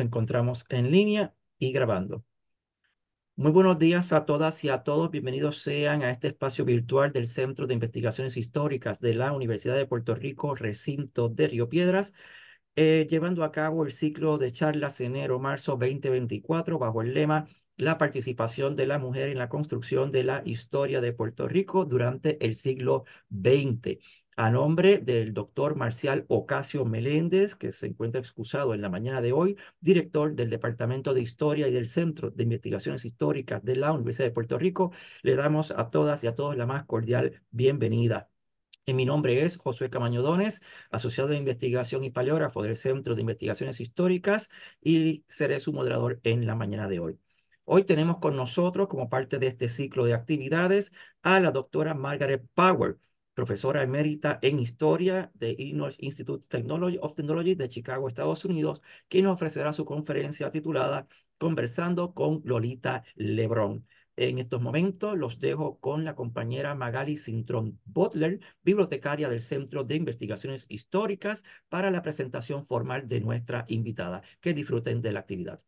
encontramos en línea y grabando. Muy buenos días a todas y a todos. Bienvenidos sean a este espacio virtual del Centro de Investigaciones Históricas de la Universidad de Puerto Rico, recinto de Río Piedras, eh, llevando a cabo el ciclo de charlas enero-marzo 2024 bajo el lema La participación de la mujer en la construcción de la historia de Puerto Rico durante el siglo XX a nombre del doctor Marcial Ocasio Meléndez, que se encuentra excusado en la mañana de hoy, director del Departamento de Historia y del Centro de Investigaciones Históricas de la Universidad de Puerto Rico, le damos a todas y a todos la más cordial bienvenida. En mi nombre es Josué Camañodones, asociado de investigación y paleógrafo del Centro de Investigaciones Históricas y seré su moderador en la mañana de hoy. Hoy tenemos con nosotros, como parte de este ciclo de actividades, a la doctora Margaret Power, profesora emérita en historia de Institute of Technology de Chicago, Estados Unidos, quien nos ofrecerá su conferencia titulada Conversando con Lolita Lebron. En estos momentos los dejo con la compañera Magali Sintron Butler, bibliotecaria del Centro de Investigaciones Históricas, para la presentación formal de nuestra invitada. Que disfruten de la actividad.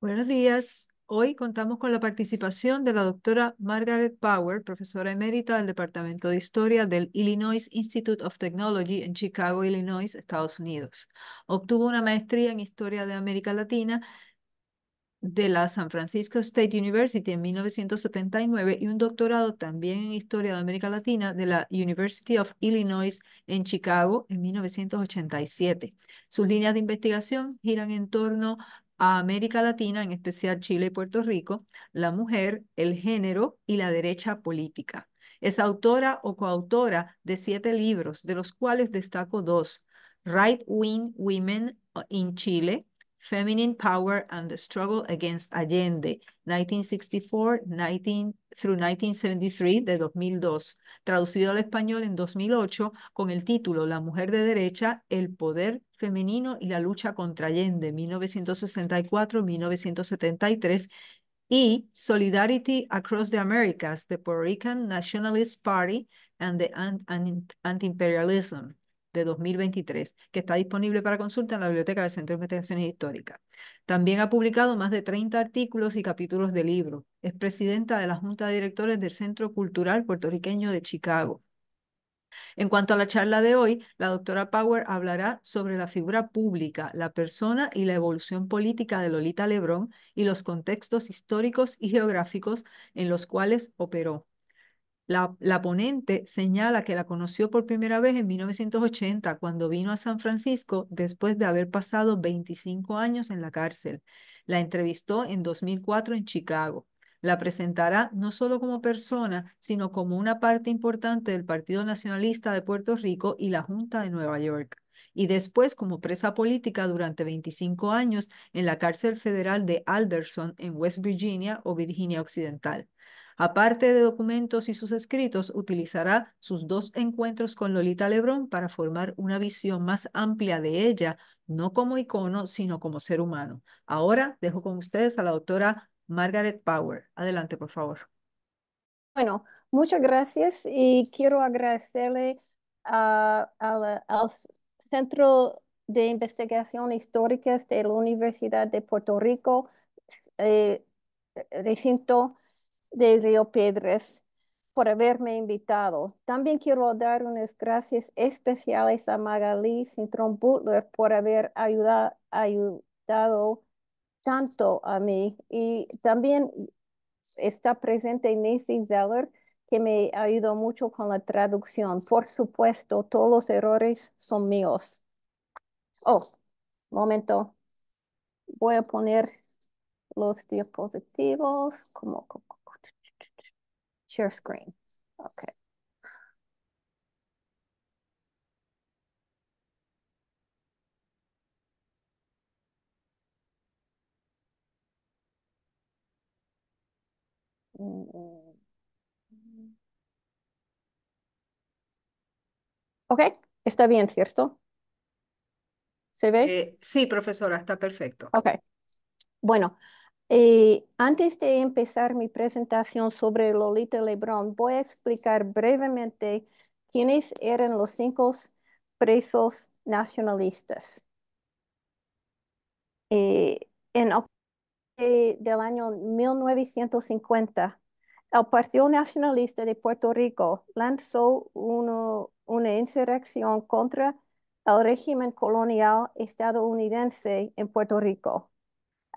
Buenos días. Hoy contamos con la participación de la doctora Margaret Power, profesora emérita del Departamento de Historia del Illinois Institute of Technology en Chicago, Illinois, Estados Unidos. Obtuvo una maestría en Historia de América Latina de la San Francisco State University en 1979 y un doctorado también en Historia de América Latina de la University of Illinois en Chicago en 1987. Sus líneas de investigación giran en torno a América Latina, en especial Chile y Puerto Rico, la mujer, el género y la derecha política. Es autora o coautora de siete libros, de los cuales destaco dos, Right Wing Women uh, in Chile, Feminine Power and the Struggle Against Allende, 1964 through 1973, de 2002, traducido al español en 2008 con el título La mujer de derecha, el poder femenino y la lucha contra Allende, 1964-1973, y Solidarity Across the Americas, the Puerto Rican Nationalist Party and the Anti-Imperialism, de 2023, que está disponible para consulta en la Biblioteca del Centro de Investigaciones Históricas. También ha publicado más de 30 artículos y capítulos de libro Es presidenta de la Junta de Directores del Centro Cultural Puertorriqueño de Chicago. En cuanto a la charla de hoy, la doctora Power hablará sobre la figura pública, la persona y la evolución política de Lolita Lebrón y los contextos históricos y geográficos en los cuales operó. La, ponente señala que la conoció por primera vez en 1980, cuando vino a San Francisco después de haber pasado 25 años en la cárcel. La entrevistó en 2004 en Chicago. La presentará no solo como persona, sino como una parte importante del Partido Nacionalista de Puerto Rico y la Junta de Nueva York. Y después como presa política durante 25 años en la cárcel federal de Alderson en West Virginia o Virginia Occidental. Aparte de documentos y sus escritos, utilizará sus dos encuentros con Lolita Lebrón para formar una visión más amplia de ella, no como icono, sino como ser humano. Ahora dejo con ustedes a la doctora Margaret Power. Adelante, por favor. Bueno, muchas gracias y quiero agradecerle al Centro de Investigación Histórica de la Universidad de Puerto Rico, eh, recinto de Río por haberme invitado. También quiero dar unas gracias especiales a Magali Sintron Butler por haber ayudado tanto a mí. Y también está presente Nancy Zeller, que me ayudó mucho con la traducción. Por supuesto, todos los errores son míos. Oh, momento. Voy a poner los diapositivos como Share screen. Okay. Mm, mm. Ok, está bien, ¿cierto? ¿Se ve? Eh, sí, profesora, está perfecto. Okay. Bueno, eh, antes de empezar mi presentación sobre Lolita Lebrón, voy a explicar brevemente quiénes eran los cinco presos nacionalistas. Eh, en el año 1950, el Partido Nacionalista de Puerto Rico lanzó una insurrección contra el régimen colonial estadounidense en Puerto Rico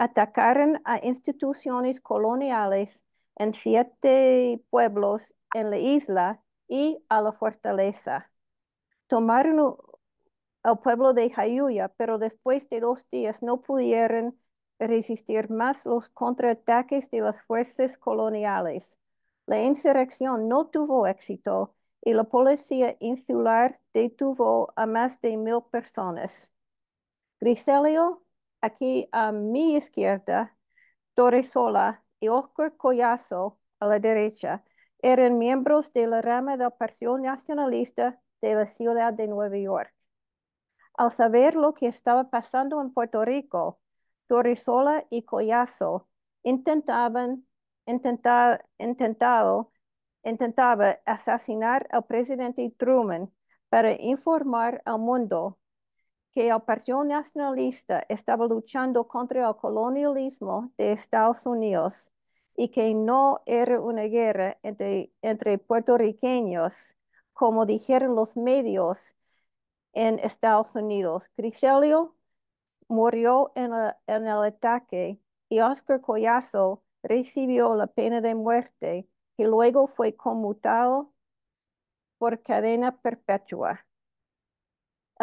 atacaron a instituciones coloniales en siete pueblos en la isla y a la fortaleza. Tomaron al pueblo de Jayuya, pero después de dos días no pudieron resistir más los contraataques de las fuerzas coloniales. La insurrección no tuvo éxito y la policía insular detuvo a más de mil personas. Griselio aquí a mi izquierda, Torresola y Oscar Collazo a la derecha, eran miembros de la rama del Partido Nacionalista de la ciudad de Nueva York. Al saber lo que estaba pasando en Puerto Rico, Torresola y Collazo intentaban intentaba asesinar al presidente Truman para informar al mundo que el Partido Nacionalista estaba luchando contra el colonialismo de Estados Unidos y que no era una guerra entre, entre puertorriqueños, como dijeron los medios en Estados Unidos. Griselio murió en, el ataque y Oscar Collazo recibió la pena de muerte que luego fue conmutado por cadena perpetua.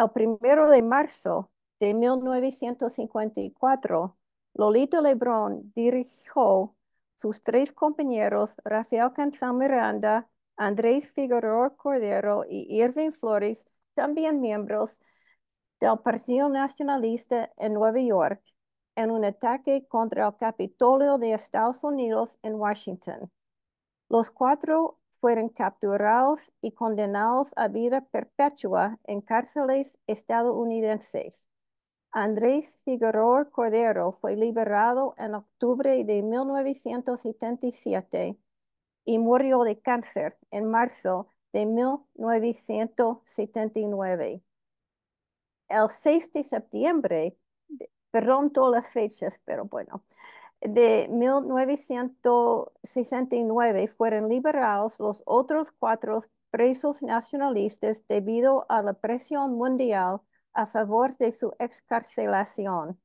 El primero de marzo de 1954, Lolito Lebrón dirigió sus tres compañeros, Rafael Canzán Miranda, Andrés Figueroa Cordero y Irving Flores, también miembros del Partido Nacionalista en Nueva York, en un ataque contra el Capitolio de Estados Unidos en Washington. Los cuatro fueron capturados y condenados a vida perpetua en cárceles estadounidenses. Andrés Figueroa Cordero fue liberado en octubre de 1977 y murió de cáncer en marzo de 1979. El 6 de septiembre, perdón todas las fechas, pero bueno, de 1969 fueron liberados los otros cuatro presos nacionalistas debido a la presión mundial a favor de su excarcelación.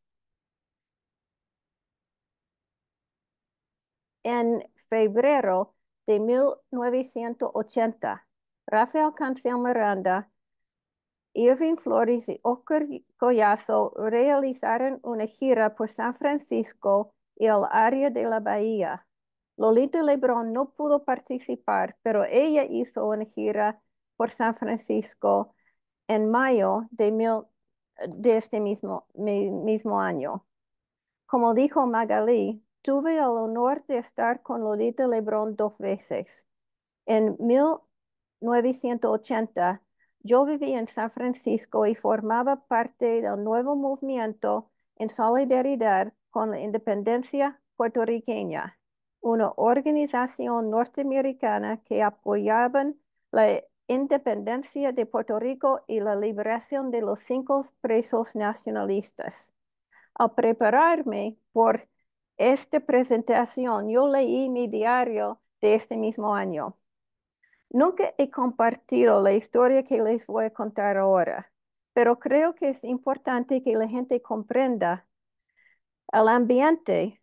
En febrero de 1980, Rafael Cancel Miranda, Irving Flores y Oscar Collazo realizaron una gira por San Francisco y el área de la bahía. Lolita Lebron no pudo participar, pero ella hizo una gira por San Francisco en mayo de, este mismo, año. Como dijo Magali, tuve el honor de estar con Lolita Lebron dos veces. En 1980, yo viví en San Francisco y formaba parte del nuevo movimiento en solidaridad con la independencia puertorriqueña, una organización norteamericana que apoyaban la independencia de Puerto Rico y la liberación de los cinco presos nacionalistas. Al prepararme por esta presentación, yo leí mi diario de este mismo año. Nunca he compartido la historia que les voy a contar ahora, pero creo que es importante que la gente comprenda el ambiente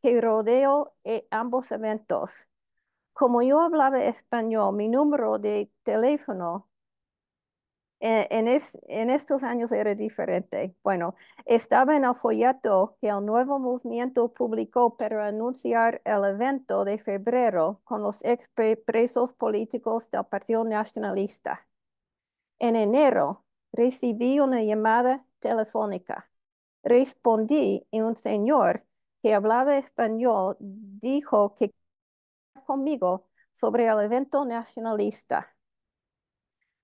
que rodeó eh, ambos eventos. Como yo hablaba español, mi número de teléfono eh, en, estos años era diferente. Bueno, estaba en el folleto que el nuevo movimiento publicó para anunciar el evento de febrero con los expresos políticos del Partido Nacionalista. En enero recibí una llamada telefónica Respondí y un señor que hablaba español dijo que conmigo sobre el evento nacionalista.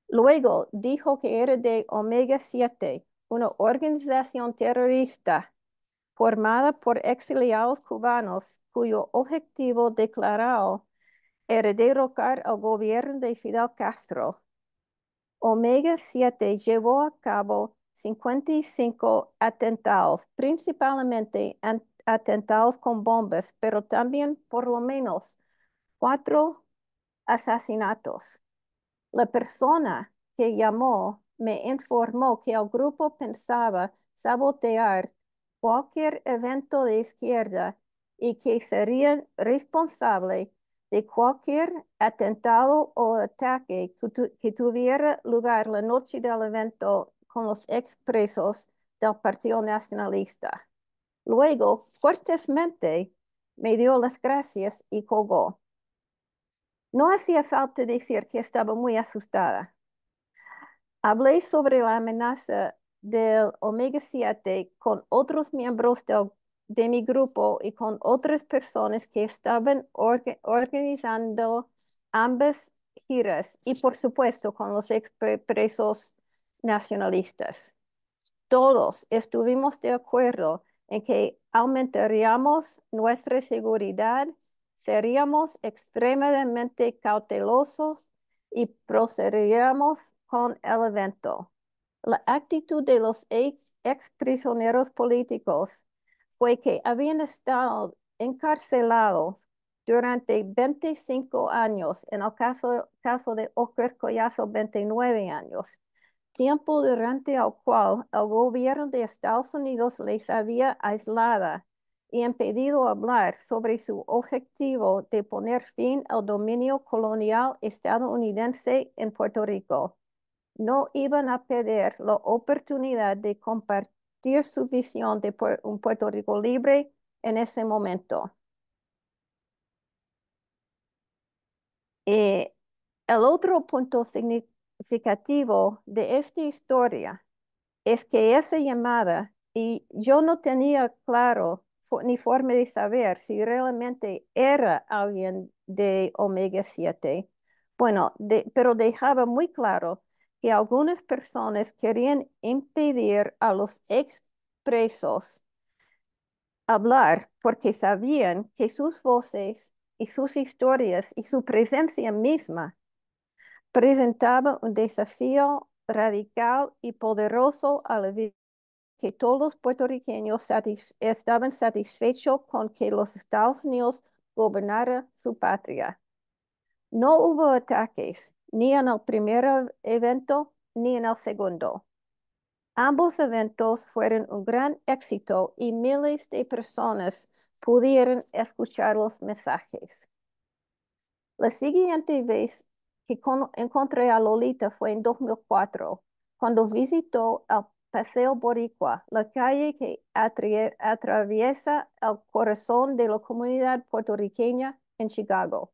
Luego dijo que era de Omega 7, una organización terrorista formada por exiliados cubanos cuyo objetivo declarado era derrocar al gobierno de Fidel Castro. Omega 7 llevó a cabo 55 atentados, principalmente atentados con bombas, pero también por lo menos cuatro asesinatos. La persona que llamó me informó que el grupo pensaba sabotear cualquier evento de izquierda y que serían responsable de cualquier atentado o ataque que tuviera lugar la noche del evento con los expresos del Partido Nacionalista. Luego, fuertemente, me dio las gracias y colgó. No hacía falta decir que estaba muy asustada. Hablé sobre la amenaza del Omega 7 con otros miembros de mi grupo y con otras personas que estaban organizando ambas giras y por supuesto con los expresos nacionalistas. Todos estuvimos de acuerdo en que aumentaríamos nuestra seguridad, seríamos extremadamente cautelosos y procederíamos con el evento. La actitud de los ex prisioneros políticos fue que habían estado encarcelados durante 25 años, en el caso, caso de Ocker Collazo, 29 años, tiempo durante el cual el gobierno de Estados Unidos les había aislado y impedido hablar sobre su objetivo de poner fin al dominio colonial estadounidense en Puerto Rico. No iban a perder la oportunidad de compartir su visión de un Puerto Rico libre en ese momento. Eh, el otro punto significativo significativo de esta historia es que esa llamada, y yo no tenía claro ni forma de saber si realmente era alguien de Omega 7, bueno, pero dejaba muy claro que algunas personas querían impedir a los expresos hablar porque sabían que sus voces y sus historias y su presencia misma presentaba un desafío radical y poderoso a la vida que todos los puertorriqueños estaban satisfechos con que los Estados Unidos gobernara su patria. No hubo ataques, ni en el primer evento ni en el segundo. Ambos eventos fueron un gran éxito y miles de personas pudieron escuchar los mensajes. La siguiente vez encontré a Lolita fue en 2004, cuando visitó el Paseo Boricua, la calle que atraviesa el corazón de la comunidad puertorriqueña en Chicago.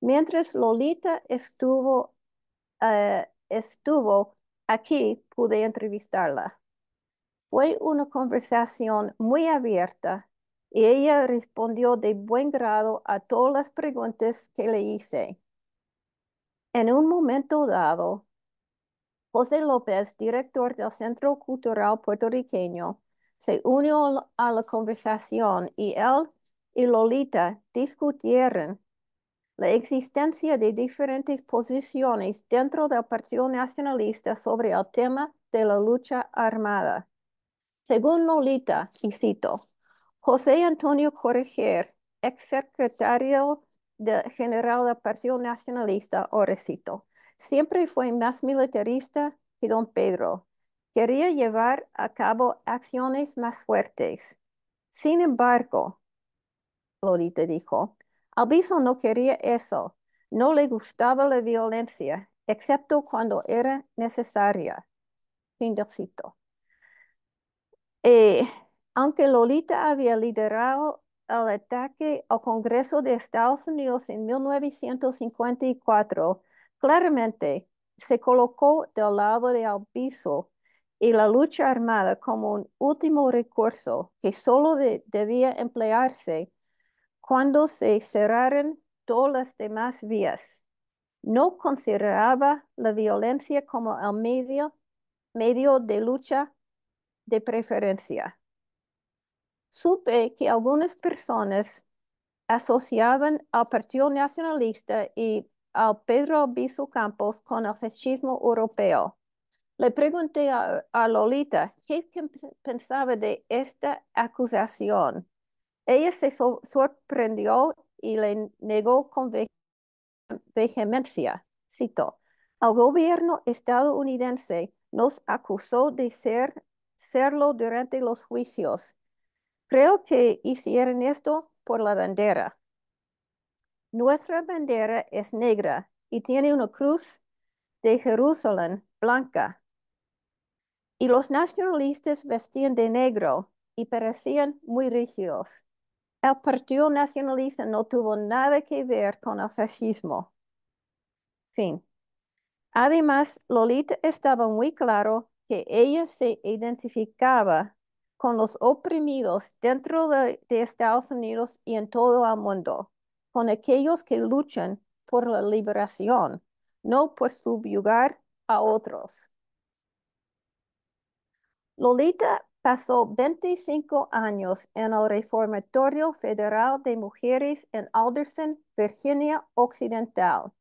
Mientras Lolita estuvo, eh, estuvo aquí, pude entrevistarla. Fue una conversación muy abierta y ella respondió de buen grado a todas las preguntas que le hice. En un momento dado, José López, director del Centro Cultural Puertorriqueño, se unió a la conversación y él y Lolita discutieron la existencia de diferentes posiciones dentro del Partido Nacionalista sobre el tema de la lucha armada. Según Lolita, y cito, José Antonio Correger, ex secretario de, general del Partido Nacionalista, Orecito. Siempre fue más militarista que don Pedro. Quería llevar a cabo acciones más fuertes. Sin embargo, Lolita dijo, Alviso no quería eso. No le gustaba la violencia, excepto cuando era necesaria. Fin del cito. Eh, aunque Lolita había liderado el ataque al Congreso de Estados Unidos en 1954, claramente se colocó del lado de piso y la lucha armada como un último recurso que solo debía emplearse cuando se cerraran todas las demás vías. No consideraba la violencia como el medio, medio de lucha de preferencia supe que algunas personas asociaban al Partido Nacionalista y al Pedro Obispo Campos con el fascismo europeo. Le pregunté a, Lolita qué pensaba de esta acusación. Ella se sorprendió y le negó con vehemencia. Cito, "Al gobierno estadounidense nos acusó de ser, serlo durante los juicios Creo que hicieron esto por la bandera. Nuestra bandera es negra y tiene una cruz de Jerusalén blanca. Y los nacionalistas vestían de negro y parecían muy rígidos. El Partido Nacionalista no tuvo nada que ver con el fascismo. Fin. Además, Lolita estaba muy claro que ella se identificaba con los oprimidos dentro de, Estados Unidos y en todo el mundo, con aquellos que luchan por la liberación, no por subyugar a otros. Lolita pasó 25 años en el Reformatorio Federal de Mujeres en Alderson, Virginia Occidental.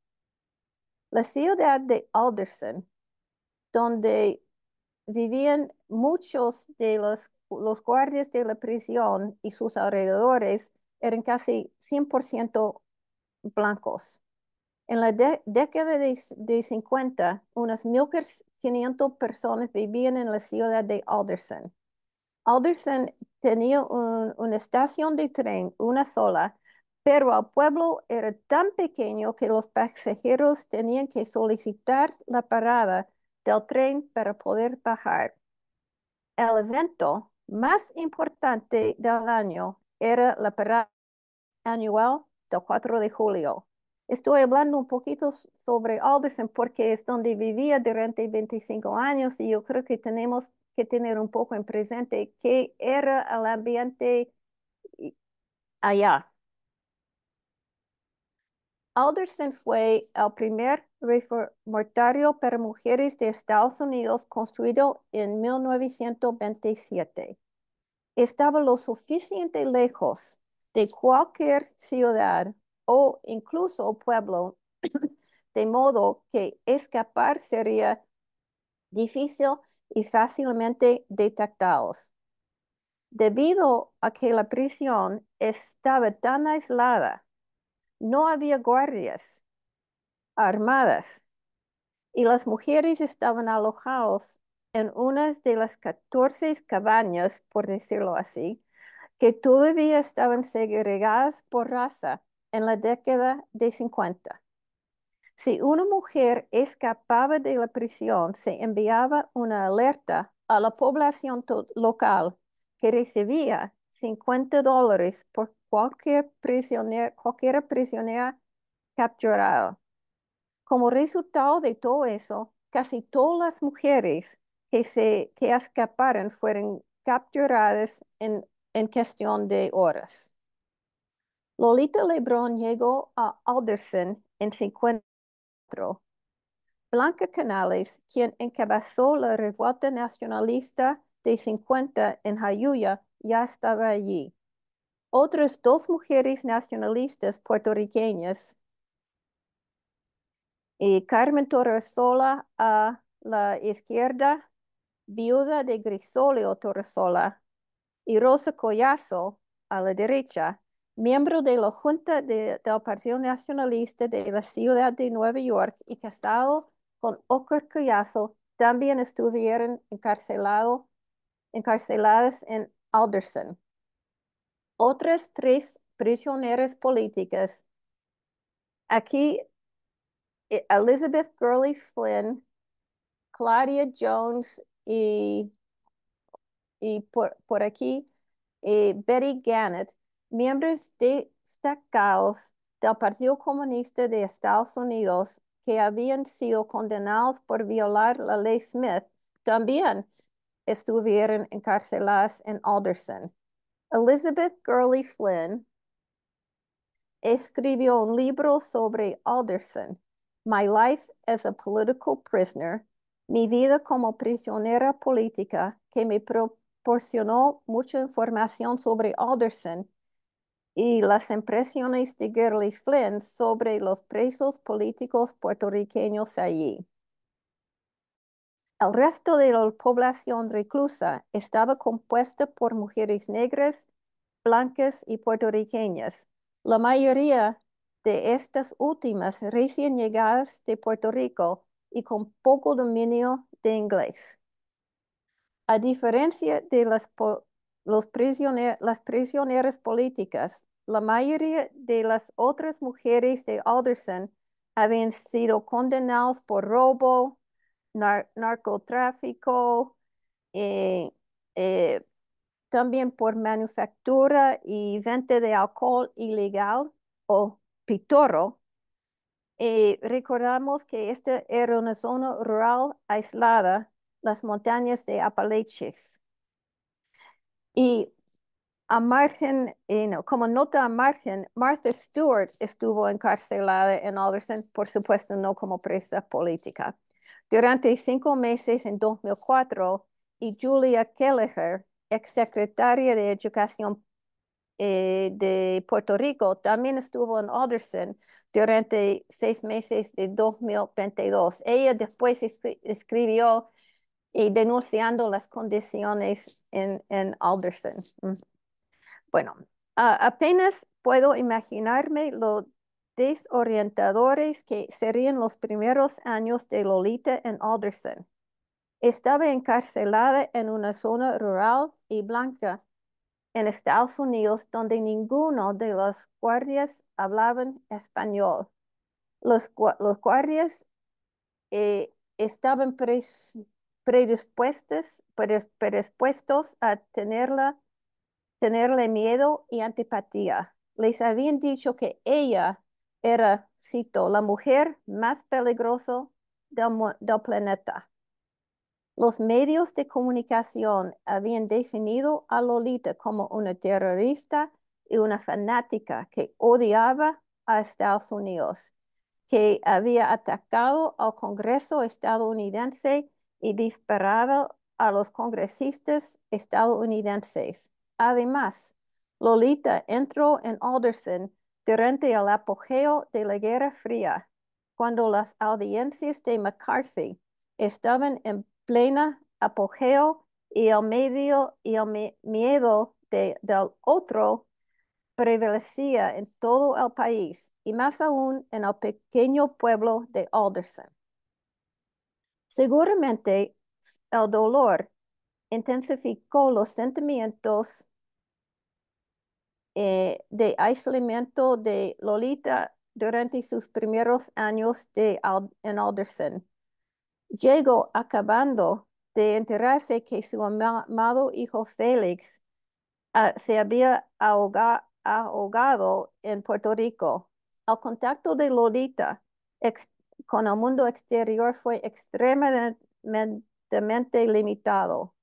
La ciudad de Alderson, donde vivían muchos de los los guardias de la prisión y sus alrededores eran casi 100% blancos. En la década de, 50, unas 1.500 personas vivían en la ciudad de Alderson. Alderson tenía una estación de tren, una sola, pero el pueblo era tan pequeño que los pasajeros tenían que solicitar la parada del tren para poder bajar. El evento más importante del año era la parada anual del 4 de julio. Estoy hablando un poquito sobre Alderson porque es donde vivía durante 25 años y yo creo que tenemos que tener un poco en presente qué era el ambiente allá. Alderson fue el primer mortario para mujeres de Estados Unidos construido en 1927. Estaba lo suficiente lejos de cualquier ciudad o incluso pueblo, de modo que escapar sería difícil y fácilmente detectados. Debido a que la prisión estaba tan aislada no había guardias armadas y las mujeres estaban alojadas en una de las 14 cabañas, por decirlo así, que todavía estaban segregadas por raza en la década de 50. Si una mujer escapaba de la prisión, se enviaba una alerta a la población local que recibía 50 dólares por cualquier prisionera capturada. Como resultado de todo eso, casi todas las mujeres que se escaparon fueron capturadas en, en cuestión de horas. Lolita Lebron llegó a Alderson en 54. Blanca Canales, quien encabezó la revuelta nacionalista de 50 en Hayuya, ya estaba allí otras dos mujeres nacionalistas puertorriqueñas, eh, Carmen Torresola a la izquierda, viuda de Grisolio Torresola, y Rosa Collazo a la derecha, miembro de la Junta del Partido Nacionalista de la Ciudad de Nueva York y casado con Oscar Collazo, también estuvieron encarcelados encarceladas en Alderson otras tres prisioneras políticas. Aquí, eh, Elizabeth Gurley Flynn, Claudia Jones y, y por, aquí eh, Betty Gannett, miembros destacados del Partido Comunista de Estados Unidos que habían sido condenados por violar la ley Smith, también estuvieron encarceladas en Alderson. Elizabeth Gurley Flynn escribió un libro sobre Alderson, My Life as a Political Prisoner, mi vida como prisionera política, que me proporcionó mucha información sobre Alderson y las impresiones de Gurley Flynn sobre los presos políticos puertorriqueños allí. El resto de la población reclusa estaba compuesta por mujeres negras, blancas y puertorriqueñas. La mayoría de estas últimas recién llegadas de Puerto Rico y con poco dominio de inglés. A diferencia de las, prisioneras políticas, la mayoría de las otras mujeres de Alderson habían sido condenadas por robo, narcotráfico, eh, eh, también por manufactura y venta de alcohol ilegal o pitoro. Eh, recordamos que esta era una zona rural aislada, las montañas de Apalaches. Y a margen, como nota a margen, Martha Stewart estuvo encarcelada en Alderson, por supuesto no como presa política. Durante cinco meses en 2004, y Julia Kelleher, secretaria de Educación eh, de Puerto Rico, también estuvo en Alderson durante seis meses de 2022. Ella después escribió y denunciando las condiciones en, Alderson. Mm. Bueno, apenas puedo imaginarme lo desorientadores que serían los primeros años de Lolita en Alderson. Estaba encarcelada en una zona rural y blanca en Estados Unidos donde ninguno de los guardias hablaban español. Los, guardias eh, estaban predispuestos, predispuestos a tenerla, tenerle miedo y antipatía. Les habían dicho que ella era, cito, la mujer más peligrosa del, del planeta. Los medios de comunicación habían definido a Lolita como una terrorista y una fanática que odiaba a Estados Unidos, que había atacado al Congreso estadounidense y disparado a los congresistas estadounidenses. Además, Lolita entró en Alderson durante el apogeo de la Guerra Fría, cuando las audiencias de McCarthy estaban en plena apogeo y el, medio, y miedo del otro prevalecía en todo el país y más aún en el pequeño pueblo de Alderson. Seguramente el dolor intensificó los sentimientos eh, de aislamiento de Lolita durante sus primeros años de en Alderson. Llegó acabando de enterarse que su amado hijo Félix ah, se había ahogado en Puerto Rico. El contacto de Lolita con el mundo exterior fue extremadamente limitado.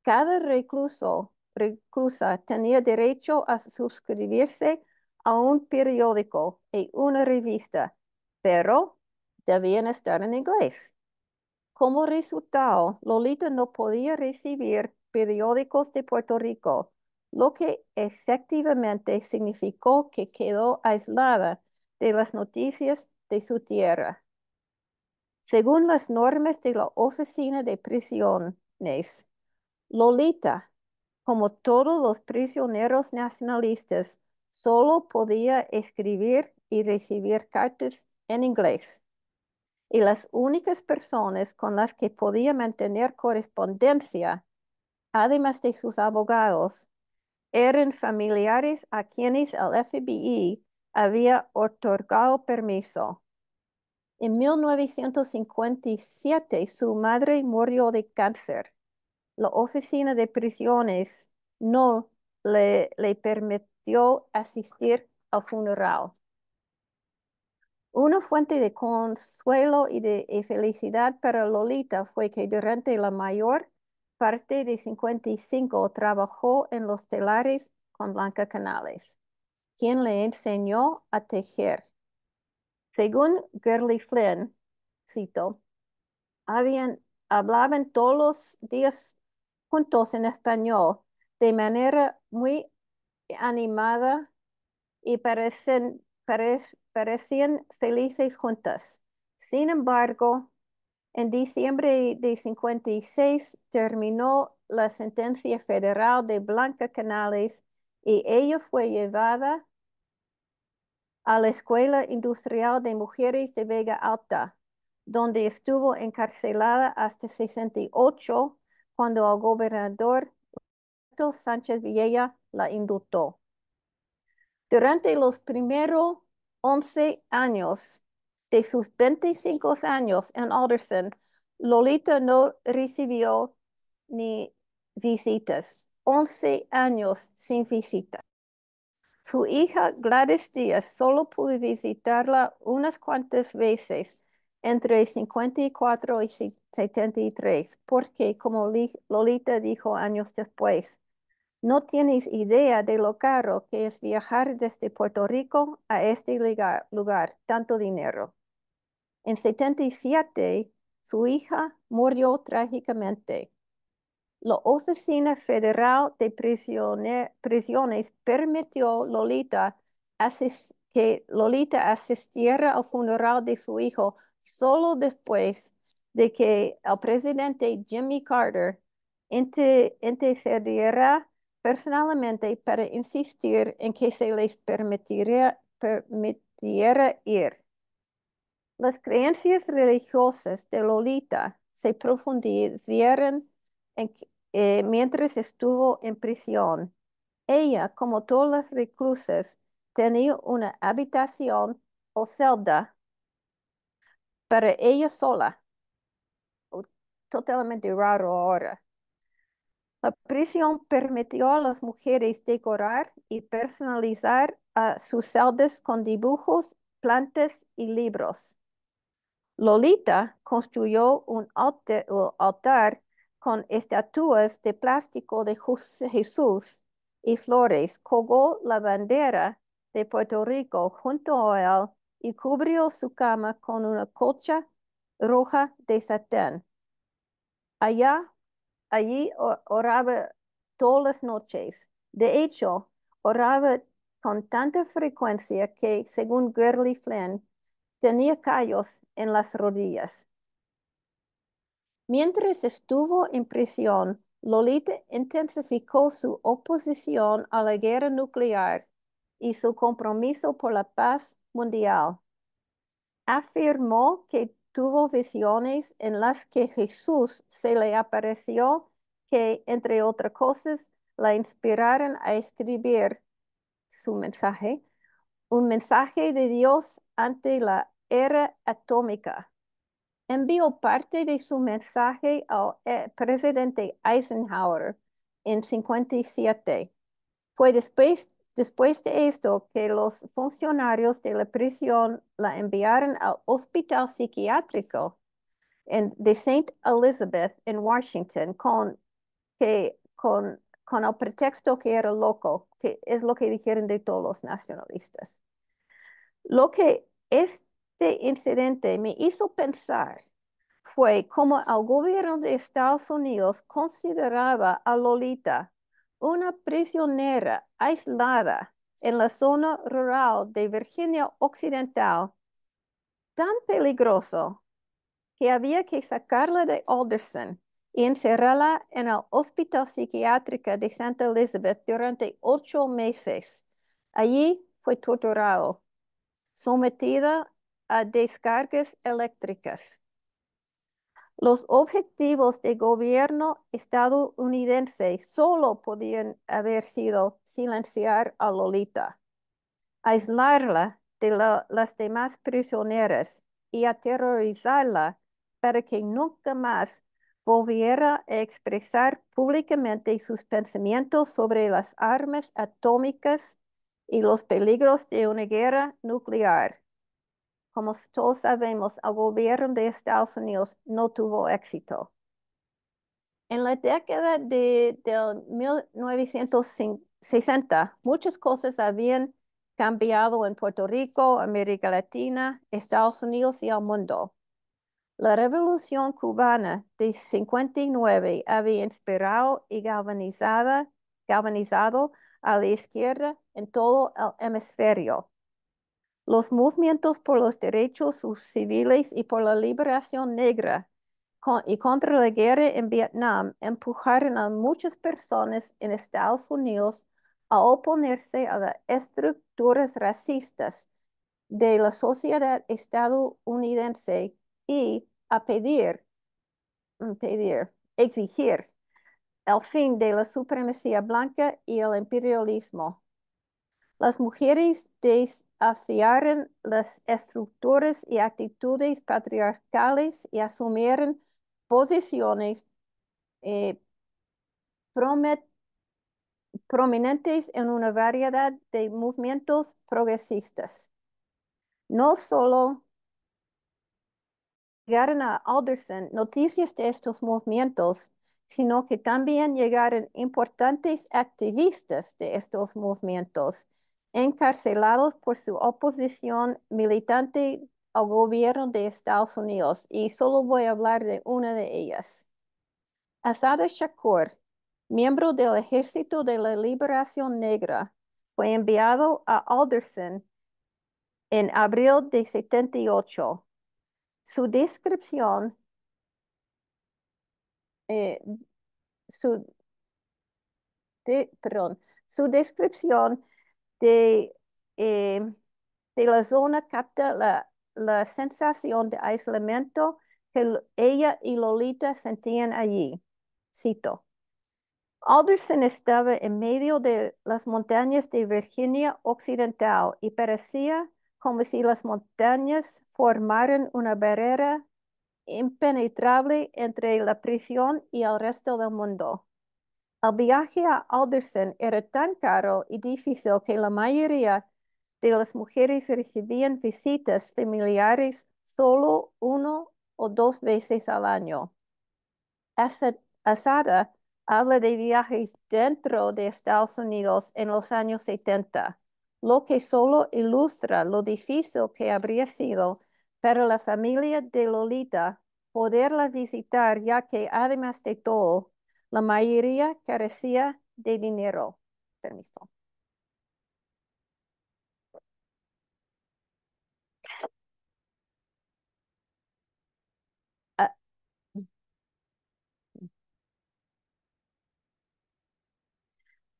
Cada recluso reclusa tenía derecho a suscribirse a un periódico y una revista, pero debían estar en inglés. Como resultado, Lolita no podía recibir periódicos de Puerto Rico, lo que efectivamente significó que quedó aislada de las noticias de su tierra. Según las normas de la Oficina de Prisiones, Lolita como todos los prisioneros nacionalistas, solo podía escribir y recibir cartas en inglés. Y las únicas personas con las que podía mantener correspondencia, además de sus abogados, eran familiares a quienes el FBI había otorgado permiso. En 1957 su madre murió de cáncer la oficina de prisiones no le, permitió asistir al funeral. Una fuente de consuelo y de felicidad para Lolita fue que durante la mayor parte de 55 trabajó en los telares con Blanca Canales, quien le enseñó a tejer. Según Gurley Flynn, cito, hablaban todos los días juntos en español de manera muy animada y parecen, parecían felices juntas. Sin embargo, en diciembre de 56 terminó la sentencia federal de Blanca Canales y ella fue llevada a la Escuela Industrial de Mujeres de Vega Alta, donde estuvo encarcelada hasta 68 cuando el gobernador Sánchez Villella, la indultó. Durante los primeros 11 años de sus 25 años en Alderson, Lolita no recibió ni visitas. 11 años sin visitas. Su hija Gladys Díaz solo pudo visitarla unas cuantas veces entre 54 y 73, porque como Lolita dijo años después, no tienes idea de lo caro que es viajar desde Puerto Rico a este lugar, tanto dinero. En 77, su hija murió trágicamente. La Oficina Federal de Prisiones permitió Lolita que Lolita asistiera al funeral de su hijo solo después de que el presidente Jimmy Carter intercediera personalmente para insistir en que se les permitiera, ir. Las creencias religiosas de Lolita se profundizaron eh, mientras estuvo en prisión. Ella, como todas las reclusas, tenía una habitación o celda para ella sola, totalmente raro ahora. La prisión permitió a las mujeres decorar y personalizar sus celdas con dibujos, plantas y libros. Lolita construyó un altar, un altar con estatuas de plástico de Jesús y flores. Colgó la bandera de Puerto Rico junto a él y cubrió su cama con una colcha roja de satén. Allá, allí oraba todas las noches. De hecho, oraba con tanta frecuencia que, según Gurley Flynn, tenía callos en las rodillas. Mientras estuvo en prisión, Lolita intensificó su oposición a la guerra nuclear y su compromiso por la paz mundial. Afirmó que tuvo visiones en las que Jesús se le apareció que, entre otras cosas, la inspiraron a escribir su mensaje, un mensaje de Dios ante la era atómica. Envió parte de su mensaje al eh, presidente Eisenhower en 57. Fue después Después de esto, que los funcionarios de la prisión la enviaron al hospital psiquiátrico de St. Elizabeth en Washington con, con el pretexto que era loco, que es lo que dijeron de todos los nacionalistas. Lo que este incidente me hizo pensar fue cómo el gobierno de Estados Unidos consideraba a Lolita una prisionera aislada en la zona rural de Virginia Occidental, tan peligroso que había que sacarla de Alderson y encerrarla en el Hospital Psiquiátrico de Santa Elizabeth durante ocho meses. Allí fue torturado, sometida a descargas eléctricas, los objetivos de gobierno estadounidense solo podían haber sido silenciar a Lolita, aislarla de las demás prisioneras y aterrorizarla para que nunca más volviera a expresar públicamente sus pensamientos sobre las armas atómicas y los peligros de una guerra nuclear. Como todos sabemos, el gobierno de Estados Unidos no tuvo éxito. En la década de, 1960, muchas cosas habían cambiado en Puerto Rico, América Latina, Estados Unidos y el mundo. La revolución cubana de 59 había inspirado y galvanizado a la izquierda en todo el hemisferio. Los movimientos por los derechos civiles y por la liberación negra y contra la guerra en Vietnam empujaron a muchas personas en Estados Unidos a oponerse a las estructuras racistas de la sociedad estadounidense y a pedir, mm, pedir exigir el fin de la supremacía blanca y el imperialismo. Las mujeres desafiaron las estructuras y actitudes patriarcales y asumieron posiciones eh, prominentes en una variedad de movimientos progresistas. No solo llegaron a Alderson noticias de estos movimientos, sino que también llegaron importantes activistas de estos movimientos encarcelados por su oposición militante al gobierno de Estados Unidos y solo voy a hablar de una de ellas. Asada Shakur, miembro del Ejército de la Liberación Negra, fue enviado a Alderson en abril de 78. Su descripción, eh, su descripción Em, de, la zona capta la, la sensación de aislamiento que ella y Lolita sentían allí. Cito. Alderson estaba en medio de las montañas de Virginia Occidental y parecía como si las montañas formaran una barrera impenetrable entre la prisión y el resto del mundo. El viaje a Alderson era tan caro y difícil que la mayoría de las mujeres recibían visitas familiares solo uno o dos veces al año. Asada habla de viajes dentro de Estados Unidos en los años 70, lo que solo ilustra lo difícil que habría sido para la familia de Lolita poderla visitar, ya que además de todo, la mayoría carecía de dinero. Permiso. Ah,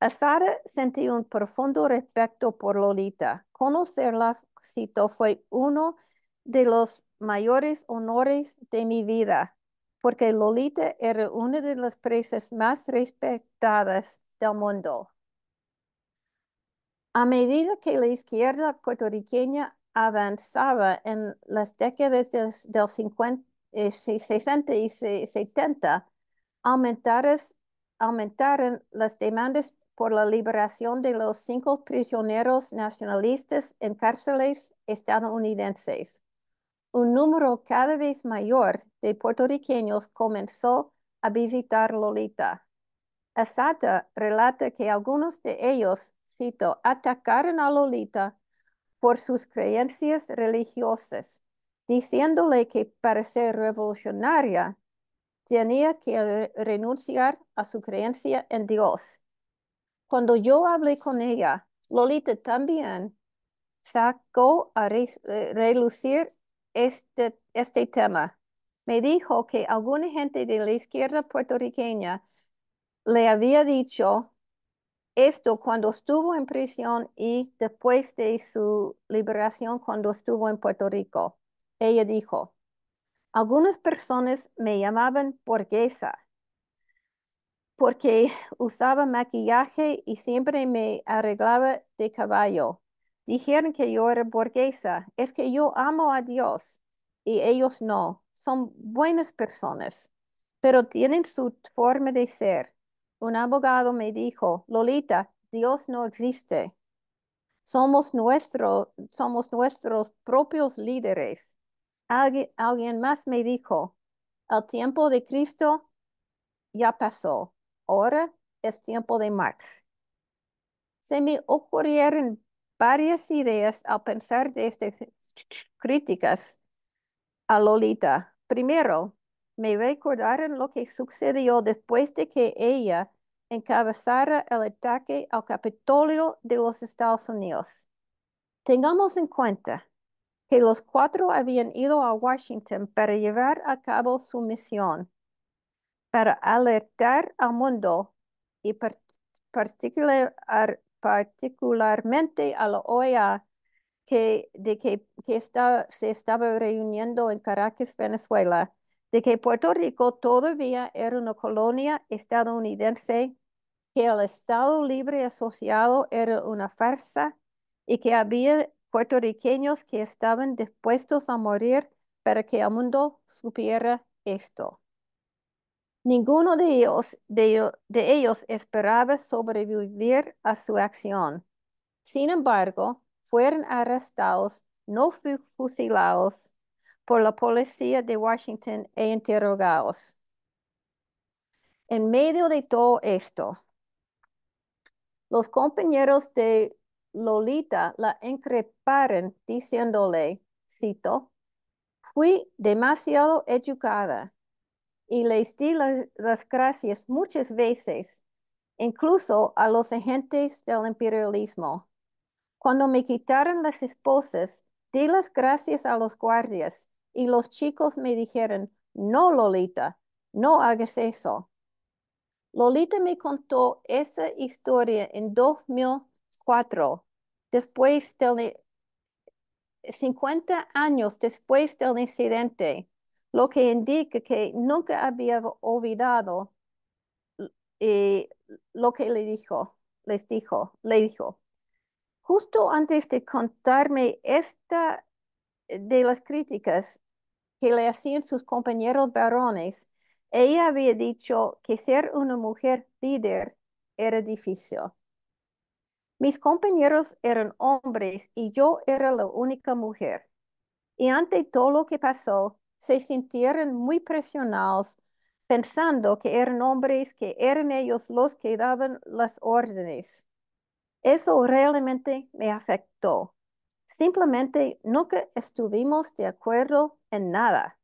Azara sentí un profundo respeto por Lolita. Conocerla, cito, fue uno de los mayores honores de mi vida porque Lolita era una de las presas más respetadas del mundo. A medida que la izquierda puertorriqueña avanzaba en las décadas del 60 eh, y 70, aumentaron las demandas por la liberación de los cinco prisioneros nacionalistas en cárceles estadounidenses un número cada vez mayor de puertorriqueños comenzó a visitar Lolita. Asata relata que algunos de ellos, cito, atacaron a Lolita por sus creencias religiosas, diciéndole que para ser revolucionaria tenía que renunciar a su creencia en Dios. Cuando yo hablé con ella, Lolita también sacó a eh, relucir este, este, tema. Me dijo que alguna gente de la izquierda puertorriqueña le había dicho esto cuando estuvo en prisión y después de su liberación cuando estuvo en Puerto Rico. Ella dijo, algunas personas me llamaban burguesa porque usaba maquillaje y siempre me arreglaba de caballo. Dijeron que yo era burguesa. Es que yo amo a Dios y ellos no. Son buenas personas, pero tienen su forma de ser. Un abogado me dijo, Lolita, Dios no existe. Somos, nuestro, somos nuestros propios líderes. alguien más me dijo, el tiempo de Cristo ya pasó. Ahora es tiempo de Marx. Se me ocurrieron varias ideas al pensar de estas críticas a Lolita. Primero, me recordaron lo que sucedió después de que ella encabezara el ataque al Capitolio de los Estados Unidos. Tengamos en cuenta que los cuatro habían ido a Washington para llevar a cabo su misión, para alertar al mundo y particular, particularmente a la OEA que, de que, se estaba reuniendo en Caracas, Venezuela, de que Puerto Rico todavía era una colonia estadounidense, que el Estado Libre Asociado era una farsa y que había puertorriqueños que estaban dispuestos a morir para que el mundo supiera esto. Ninguno de ellos, de, ellos esperaba sobrevivir a su acción. Sin embargo, fueron arrestados, no fusilados por la policía de Washington e interrogados. En medio de todo esto, los compañeros de Lolita la increparon diciéndole, cito, fui demasiado educada y les di las, gracias muchas veces, incluso a los agentes del imperialismo. Cuando me quitaron las esposas, di las gracias a los guardias y los chicos me dijeron, no, Lolita, no hagas eso. Lolita me contó esa historia en 2004, después de 50 eh, años después del incidente, lo que indica que nunca había olvidado eh, lo que le dijo, les dijo, le dijo. Justo antes de contarme esta eh, de las críticas que le hacían sus compañeros varones, ella había dicho que ser una mujer líder era difícil. Mis compañeros eran hombres y yo era la única mujer. Y ante todo lo que pasó, se sintieron muy presionados pensando que eran hombres, que eran ellos los que daban las órdenes. Eso realmente me afectó. Simplemente nunca estuvimos de acuerdo en nada.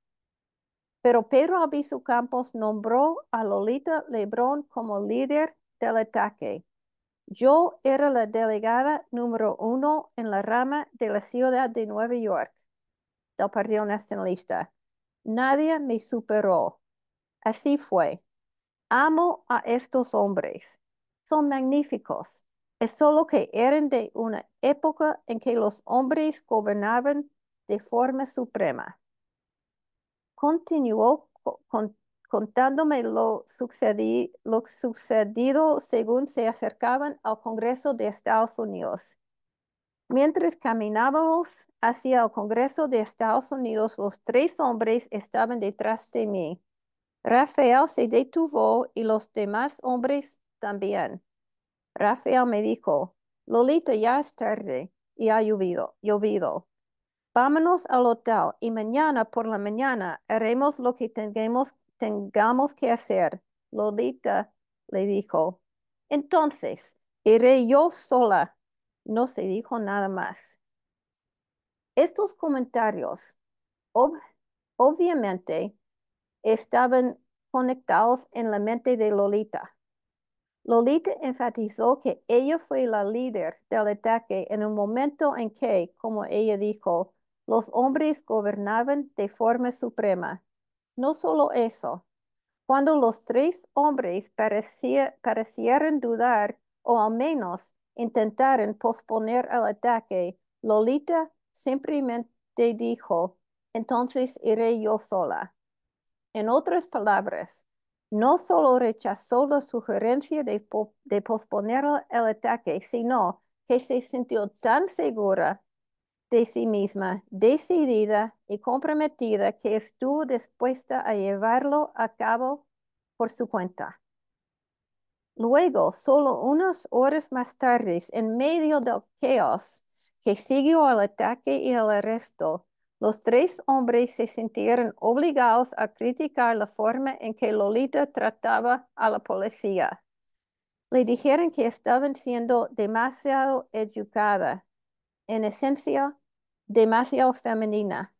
Pero Pedro Albizu Campos nombró a Lolita Lebron como líder del ataque. Yo era la delegada número uno en la rama de la ciudad de Nueva York del Partido Nacionalista. Nadie me superó. Así fue. Amo a estos hombres. Son magníficos. Es solo que eran de una época en que los hombres gobernaban de forma suprema. Continuó contándome lo sucedido según se acercaban al Congreso de Estados Unidos. Mientras caminábamos hacia el Congreso de Estados Unidos, los tres hombres estaban detrás de mí. Rafael se detuvo y los demás hombres también. Rafael me dijo, Lolita, ya es tarde y ha llovido, llovido. Vámonos al hotel y mañana por la mañana haremos lo que tengamos, tengamos que hacer. Lolita le dijo, entonces, iré yo sola no se dijo nada más. Estos comentarios obviamente estaban conectados en la mente de Lolita. Lolita enfatizó que ella fue la líder del ataque en un momento en que, como ella dijo, los hombres gobernaban de forma suprema. No solo eso, cuando los tres hombres parecieran dudar, o al menos intentaron posponer el ataque, Lolita simplemente dijo, entonces iré yo sola. En otras palabras, no solo rechazó la sugerencia de, de posponer el ataque, sino que se sintió tan segura de sí misma, decidida y comprometida que estuvo dispuesta a llevarlo a cabo por su cuenta. Luego, solo unas horas más tarde, en medio del caos que siguió al ataque y al arresto, los tres hombres se sintieron obligados a criticar la forma en que Lolita trataba a la policía. Le dijeron que estaban siendo demasiado educada, en esencia, demasiado femenina.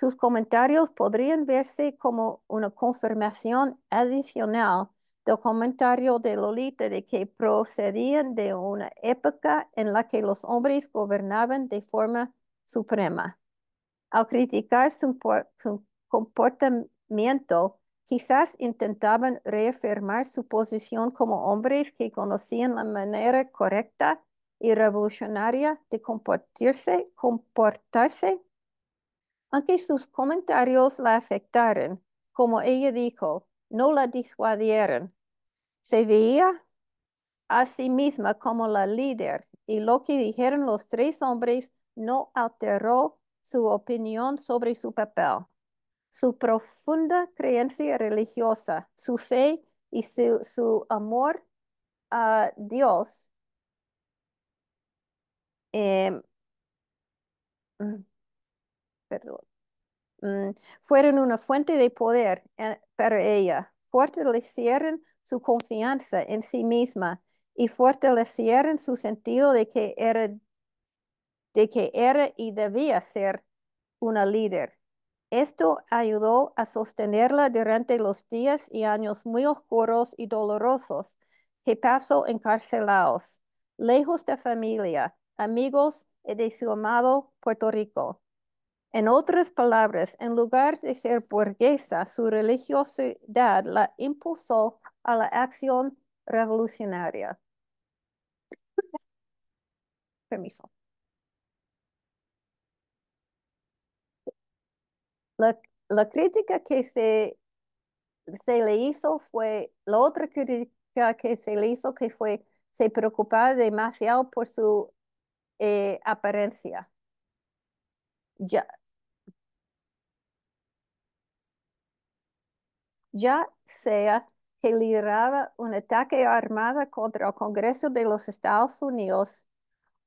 Sus comentarios podrían verse como una confirmación adicional documentario de Lolita de que procedían de una época en la que los hombres gobernaban de forma suprema. Al criticar su, comportamiento, quizás intentaban reafirmar su posición como hombres que conocían la manera correcta y revolucionaria de comportarse, comportarse. Aunque sus comentarios la afectaron, como ella dijo, no la disuadieron se veía a sí misma como la líder y lo que dijeron los tres hombres no alteró su opinión sobre su papel. Su profunda creencia religiosa, su fe y su, amor a Dios em, mm, mm, fueron una fuente de poder eh, para ella. Fortalecieron su confianza en sí misma y fortalecieron su sentido de que era, de que era y debía ser una líder. Esto ayudó a sostenerla durante los días y años muy oscuros y dolorosos que pasó encarcelados, lejos de familia, amigos y de su amado Puerto Rico. En otras palabras, en lugar de ser burguesa, su religiosidad la impulsó a la acción revolucionaria. Permiso. La, crítica que se, se le hizo fue, la otra crítica que se le hizo que fue, se preocupaba demasiado por su eh, apariencia. Ya, ya sea que lideraba un ataque armado contra el Congreso de los Estados Unidos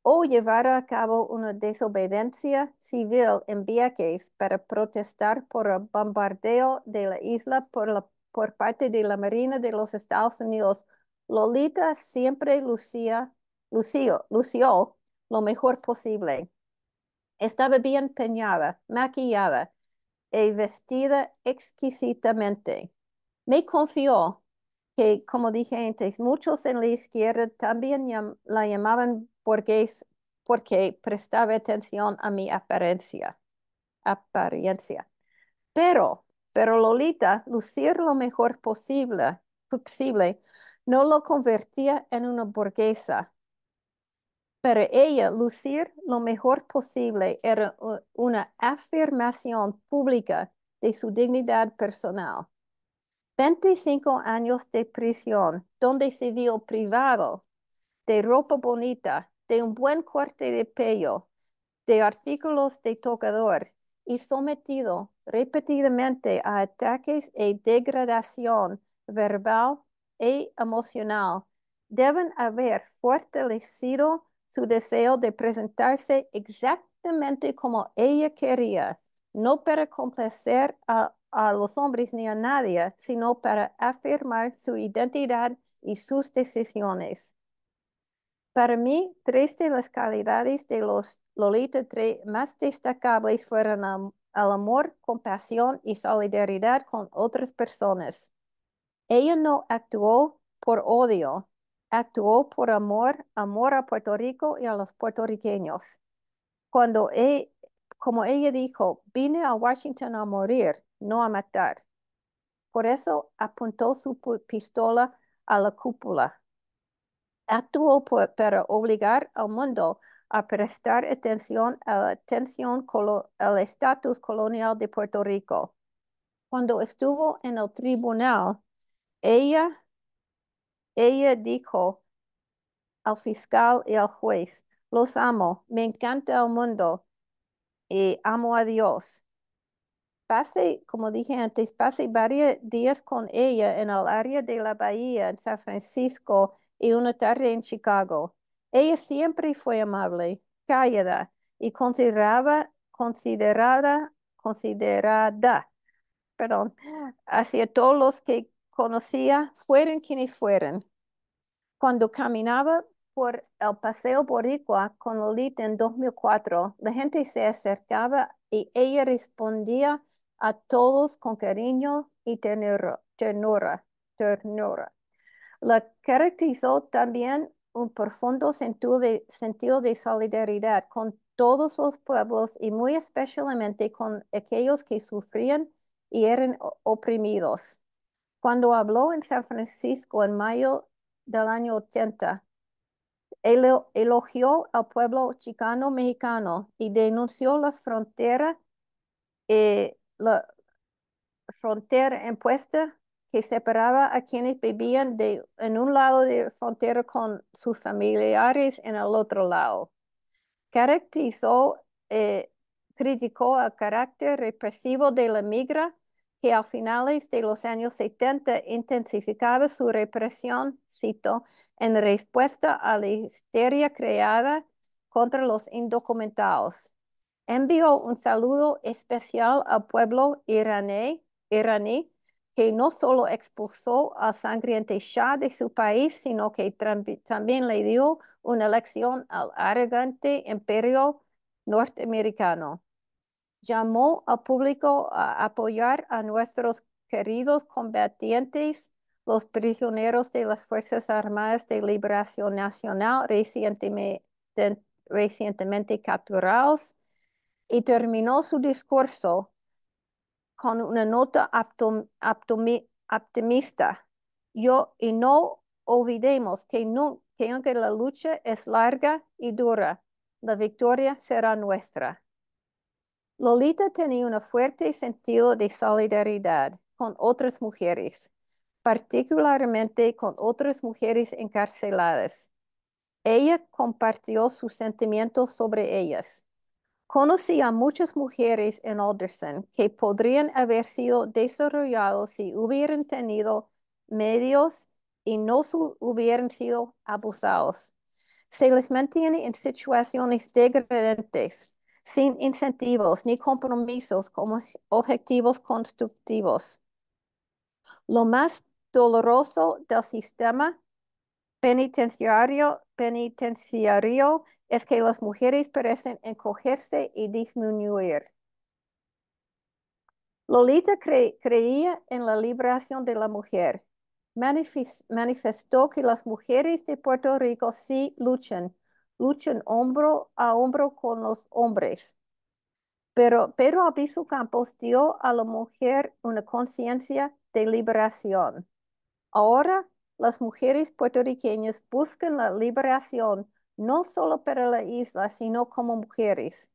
o llevara a cabo una desobediencia civil en Vieques para protestar por el bombardeo de la isla por, parte de la Marina de los Estados Unidos, Lolita siempre lucía, lució, lució lo mejor posible. Estaba bien peñada, maquillada y vestida exquisitamente. Me confió que como dije antes, muchos en la izquierda también la llamaban burgués porque prestaba atención a mi apariencia. apariencia. Pero, pero Lolita, lucir lo mejor posible, posible no lo convertía en una burguesa. Para ella, lucir lo mejor posible era una afirmación pública de su dignidad personal. 25 años de prisión, donde se vio privado de ropa bonita, de un buen corte de pelo, de artículos de tocador y sometido repetidamente a ataques y e degradación verbal e emocional, deben haber fortalecido su deseo de presentarse exactamente como ella quería, no para complacer a a los hombres ni a nadie, sino para afirmar su identidad y sus decisiones. Para mí, tres de las calidades de los Lolita tres más destacables fueron el amor, compasión y solidaridad con otras personas. Ella no actuó por odio, actuó por amor, amor a Puerto Rico y a los puertorriqueños. Cuando, e, como ella dijo, vine a Washington a morir, no a matar. Por eso apuntó su pistola a la cúpula. Actuó para obligar al mundo a prestar atención, a atención al estatus colonial de Puerto Rico. Cuando estuvo en el tribunal, ella, ella dijo al fiscal y al juez, los amo, me encanta el mundo y amo a Dios. Pasé, como dije antes, pasé varios días con ella en el área de la bahía en San Francisco y una tarde en Chicago. Ella siempre fue amable, callada y consideraba, considerada, considerada, perdón, hacia todos los que conocía, fueran quienes fueran. Cuando caminaba por el Paseo Boricua con Lolita en 2004, la gente se acercaba y ella respondía a todos con cariño y ternura. ternura, La caracterizó también un profundo sentido de, solidaridad con todos los pueblos y muy especialmente con aquellos que sufrían y eran oprimidos. Cuando habló en San Francisco en mayo del año 80, elogió al pueblo chicano mexicano y denunció la frontera eh, la frontera impuesta que separaba a quienes vivían en un lado de la frontera con sus familiares en el otro lado. Caracterizó, eh, criticó el carácter represivo de la migra que a finales de los años 70 intensificaba su represión, cito, en respuesta a la histeria creada contra los indocumentados envió un saludo especial al pueblo iraní, iraní que no solo expulsó al sangriente Shah de su país, sino que también le dio una lección al arrogante imperio norteamericano. Llamó al público a apoyar a nuestros queridos combatientes, los prisioneros de las Fuerzas Armadas de Liberación Nacional recientemente capturados y terminó su discurso con una nota optimista. Yo, y no olvidemos que, que aunque la lucha es larga y dura, la victoria será nuestra. Lolita tenía un fuerte sentido de solidaridad con otras mujeres, particularmente con otras mujeres encarceladas. Ella compartió sus sentimientos sobre ellas Conocí a muchas mujeres en Alderson que podrían haber sido desarrollados si hubieran tenido medios y no hubieran sido abusados. Se les mantiene en situaciones degradantes, sin incentivos ni compromisos como objetivos constructivos. Lo más doloroso del sistema penitenciario, penitenciario es que las mujeres parecen encogerse y disminuir. Lolita creía en la liberación de la mujer. manifestó que las mujeres de Puerto Rico sí luchan, luchan hombro a hombro con los hombres. Pero Pedro Abiso Campos dio a la mujer una conciencia de liberación. Ahora las mujeres puertorriqueñas buscan la liberación no solo para la isla, sino como mujeres.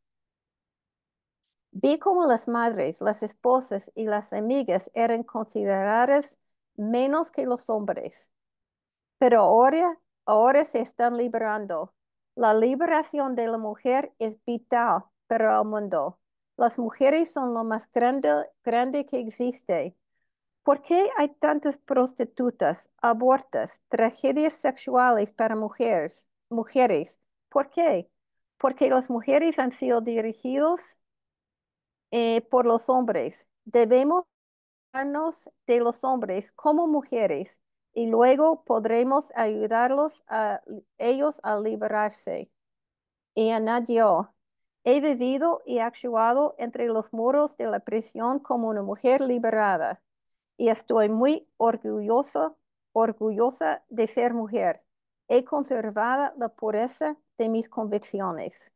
Vi como las madres, las esposas y las amigas eran consideradas menos que los hombres. Pero ahora, ahora se están liberando. La liberación de la mujer es vital para el mundo. Las mujeres son lo más grande, grande que existe. ¿Por qué hay tantas prostitutas, abortos, tragedias sexuales para mujeres? mujeres. ¿Por qué? Porque las mujeres han sido dirigidos eh, por los hombres. Debemos de los hombres como mujeres y luego podremos ayudarlos a ellos a liberarse. Y añadió, he vivido y actuado entre los muros de la prisión como una mujer liberada y estoy muy orgullosa, orgullosa de ser mujer he conservado la pureza de mis convicciones.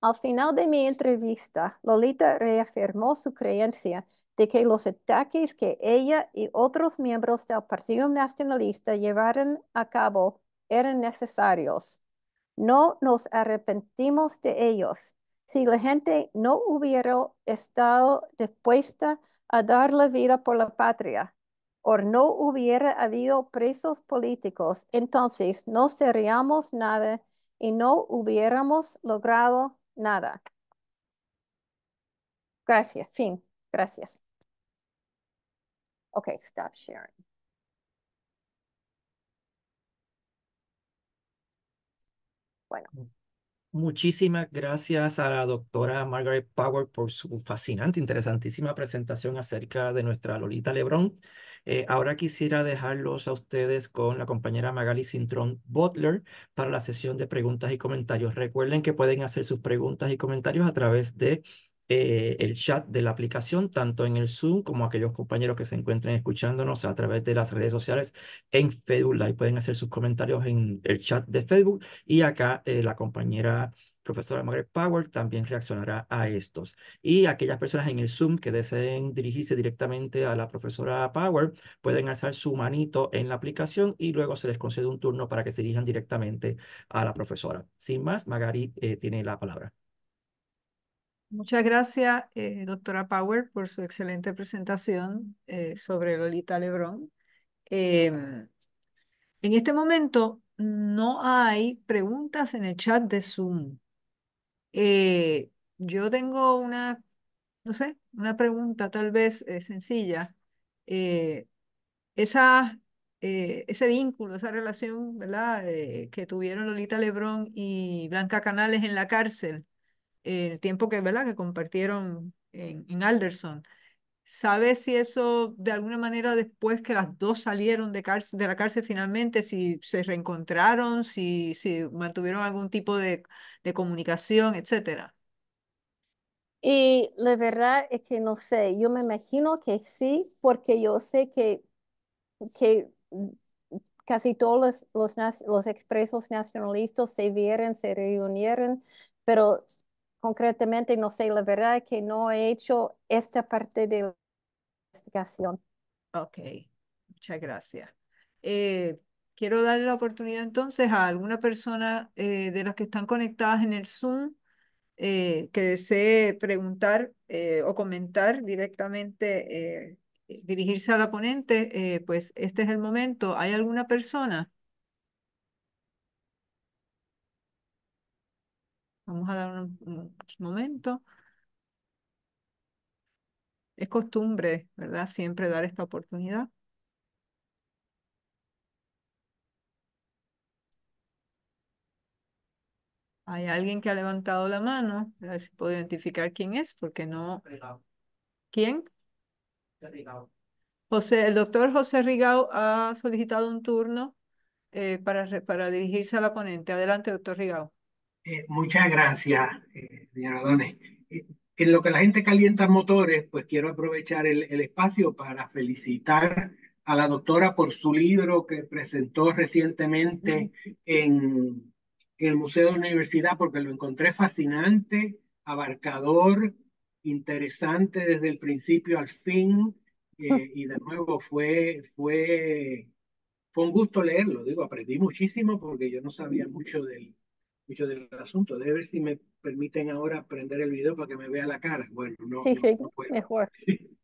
Al final de mi entrevista, Lolita reafirmó su creencia de que los ataques que ella y otros miembros del Partido Nacionalista llevaron a cabo eran necesarios. No nos arrepentimos de ellos. Si la gente no hubiera estado dispuesta a dar la vida por la patria, o no hubiera habido presos políticos, entonces no seríamos nada y no hubiéramos logrado nada. Gracias, fin, gracias. Okay, stop sharing. Bueno. Muchísimas gracias a la doctora Margaret Power por su fascinante, interesantísima presentación acerca de nuestra Lolita Lebron. Eh, ahora quisiera dejarlos a ustedes con la compañera Magali Sintron Butler para la sesión de preguntas y comentarios. Recuerden que pueden hacer sus preguntas y comentarios a través de eh, el chat de la aplicación, tanto en el Zoom como aquellos compañeros que se encuentren escuchándonos a través de las redes sociales en Facebook Live. Pueden hacer sus comentarios en el chat de Facebook y acá eh, la compañera profesora Margaret Power también reaccionará a estos. Y aquellas personas en el Zoom que deseen dirigirse directamente a la profesora Power pueden alzar su manito en la aplicación y luego se les concede un turno para que se dirijan directamente a la profesora. Sin más, Magari eh, tiene la palabra. Muchas gracias, eh, doctora Power, por su excelente presentación eh, sobre Lolita Lebrón. Em, en este momento no hay preguntas en el chat de Zoom. Eh, yo tengo una, no sé, una pregunta tal vez eh, sencilla. Eh, esa, ese vínculo, esa relación, ¿verdad? que tuvieron Lolita Lebrón y Blanca Canales en la cárcel, el tiempo que, ¿verdad? que compartieron en, en Alderson. ¿Sabes si eso, de alguna manera, después que las dos salieron de, de la cárcel finalmente, si se reencontraron, si, si mantuvieron algún tipo de, comunicación, etcétera? Y la verdad es que no sé, yo me imagino que sí, porque yo sé que, que casi todos los, los, los expresos nacionalistas se vieron, se reunieron, pero concretamente no sé, la verdad es que no he hecho esta parte de la investigación. Ok, muchas gracias. Eh, quiero darle la oportunidad entonces a alguna persona eh, de las que están conectadas en el Zoom eh, que desee preguntar o comentar directamente, dirigirse a la ponente, pues este es el momento. ¿Hay alguna persona? Vamos a dar un, momento. Es costumbre, ¿verdad? Siempre dar esta oportunidad. Hay alguien que ha levantado la mano. A ver si puedo identificar quién es, porque no. ¿Quién? José, el doctor José Rigao ha solicitado un turno eh, para, para dirigirse a la ponente. Adelante, doctor Rigao. Eh, muchas gracias, eh, señora Dones. en eh, lo que la gente calienta motores, pues quiero aprovechar el, el, espacio para felicitar a la doctora por su libro que presentó recientemente en, el Museo de la Universidad, porque lo encontré fascinante, abarcador, interesante desde el principio al fin. y de nuevo fue, fue, fue un gusto leerlo, digo, aprendí muchísimo porque yo no sabía mucho del, mucho del asunto. Debe ver si me permiten ahora prender el video para que me vea la cara. Bueno, no, Mejor.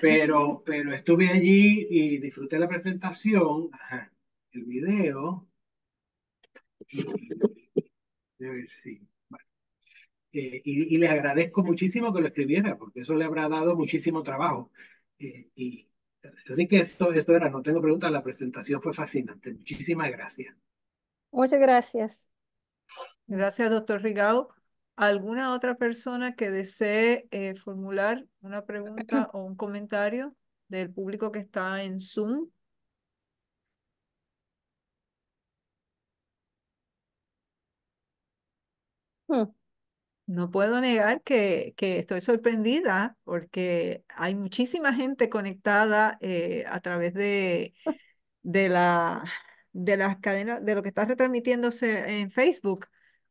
Pero, pero estuve allí y disfruté la presentación, el video. Debe ver si. Eh, y, y, le agradezco muchísimo que lo escribiera, porque eso le habrá dado muchísimo trabajo. Eh, y, así que esto, esto era, no tengo preguntas, la presentación fue fascinante. Muchísimas gracias. Muchas gracias. Gracias, doctor Rigao. ¿Alguna otra persona que desee eh, formular una pregunta o un comentario del público que está en Zoom? Hmm. No puedo negar que, estoy sorprendida porque hay muchísima gente conectada eh, a través de, de, la, de las cadenas, de lo que está retransmitiéndose en Facebook.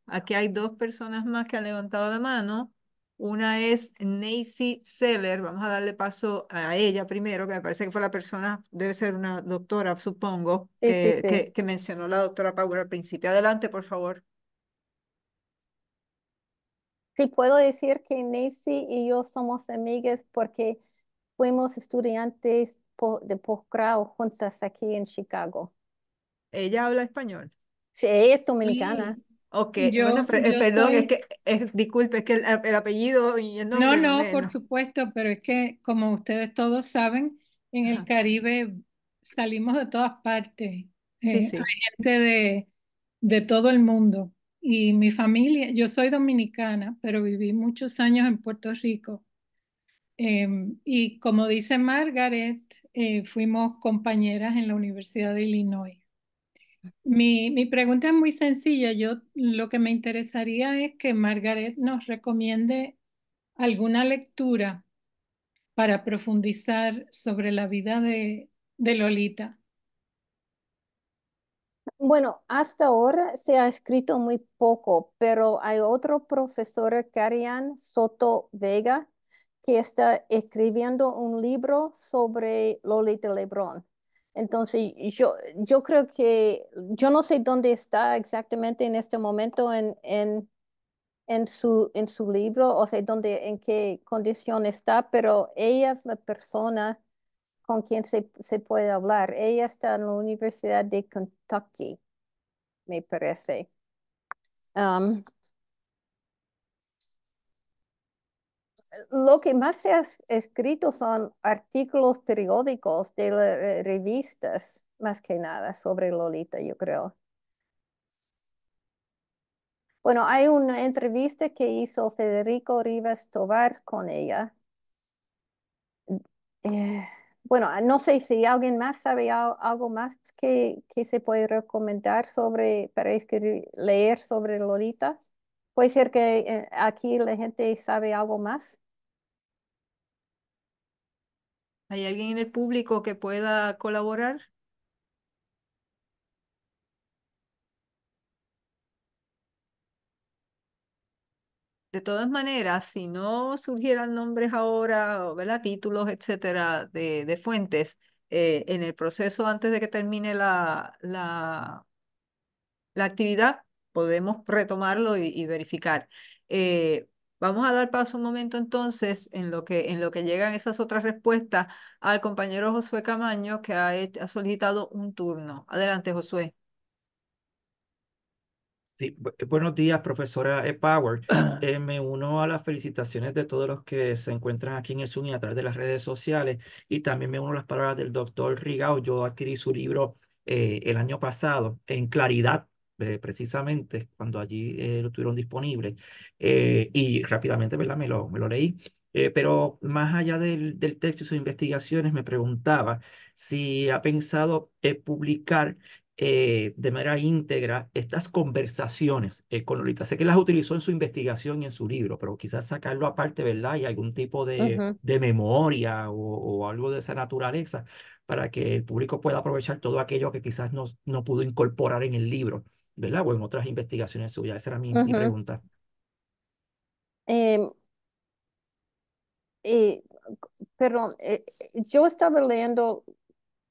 Aquí hay dos personas más que han levantado la mano. Una es Nancy Seller. Vamos a darle paso a ella primero, que me parece que fue la persona, debe ser una doctora, supongo, que, mencionó la doctora Power al principio. Adelante, por favor. Sí, puedo decir que Nancy y yo somos amigas porque fuimos estudiantes de posgrado juntas aquí en Chicago. ¿Ella habla español? Sí, es dominicana. Ok, bueno, eh, perdón, es que, eh, disculpe, es que el, apellido y el nombre. No, no, por supuesto, pero es que como ustedes todos saben, en el Caribe salimos de todas partes. Eh, hay gente de, todo el mundo. Y mi familia, yo soy dominicana, pero viví muchos años en Puerto Rico. Em, y como dice Margaret, fuimos compañeras en la Universidad de Illinois. Mi, pregunta es muy sencilla. Yo lo que me interesaría es que Margaret nos recomiende alguna lectura para profundizar sobre la vida de, de Lolita. Bueno, hasta ahora se ha escrito muy poco, pero hay otro profesor, Carian Soto Vega, que está escribiendo un libro sobre Lolita Lebrón. Entonces, yo, yo creo que yo no sé dónde está exactamente en este momento en, en, en, su, en su libro, o sé dónde, en qué condición está, pero ella es la persona con quien se, se puede hablar. Ella está en la Universidad de Kentucky, me parece. Um, lo que más se ha escrito son artículos periódicos de eh, revistas, más que nada, sobre Lolita, yo creo. Bueno, hay una entrevista que hizo Federico Rivas Tovar con ella. Eh, bueno, no sé si alguien más sabe algo más que, que se puede recomendar sobre, para leer sobre Lolita. Puede ser que eh, aquí la gente sabe algo más. ¿Hay alguien en el público que pueda colaborar? De todas maneras, si no surgieran nombres ahora, títulos, etcétera, de, fuentes, eh, en el proceso antes de que termine la, la, actividad, podemos retomarlo y, y verificar. Eh, Vamos a dar paso un momento entonces en lo que, en lo que llegan esas otras respuestas al compañero Josué Camaño que ha, solicitado un turno. Adelante, Josué. Sí, eh, buenos días, profesora Power. Eh, me uno a las felicitaciones de todos los que se encuentran aquí en el Zoom y a través de las redes sociales. Y también me uno a las palabras del doctor Rigao. Yo adquirí su libro eh, el año pasado, En Claridad, precisamente cuando allí eh, lo tuvieron disponible eh, y rápidamente Me, lo, me lo leí. Eh, pero más allá del, del, texto y sus investigaciones, me preguntaba si ha pensado publicar de manera íntegra estas conversaciones con Lolita. Sé que las utilizó en su investigación y en su libro, pero quizás sacarlo aparte, ¿verdad? Y algún tipo de, de memoria o, o algo de esa naturaleza para que el público pueda aprovechar todo aquello que quizás no, no pudo incorporar en el libro ¿verdad? O en otras investigaciones suyas. Esa era mi, pregunta. Em, eh, perdón, eh, yo estaba leyendo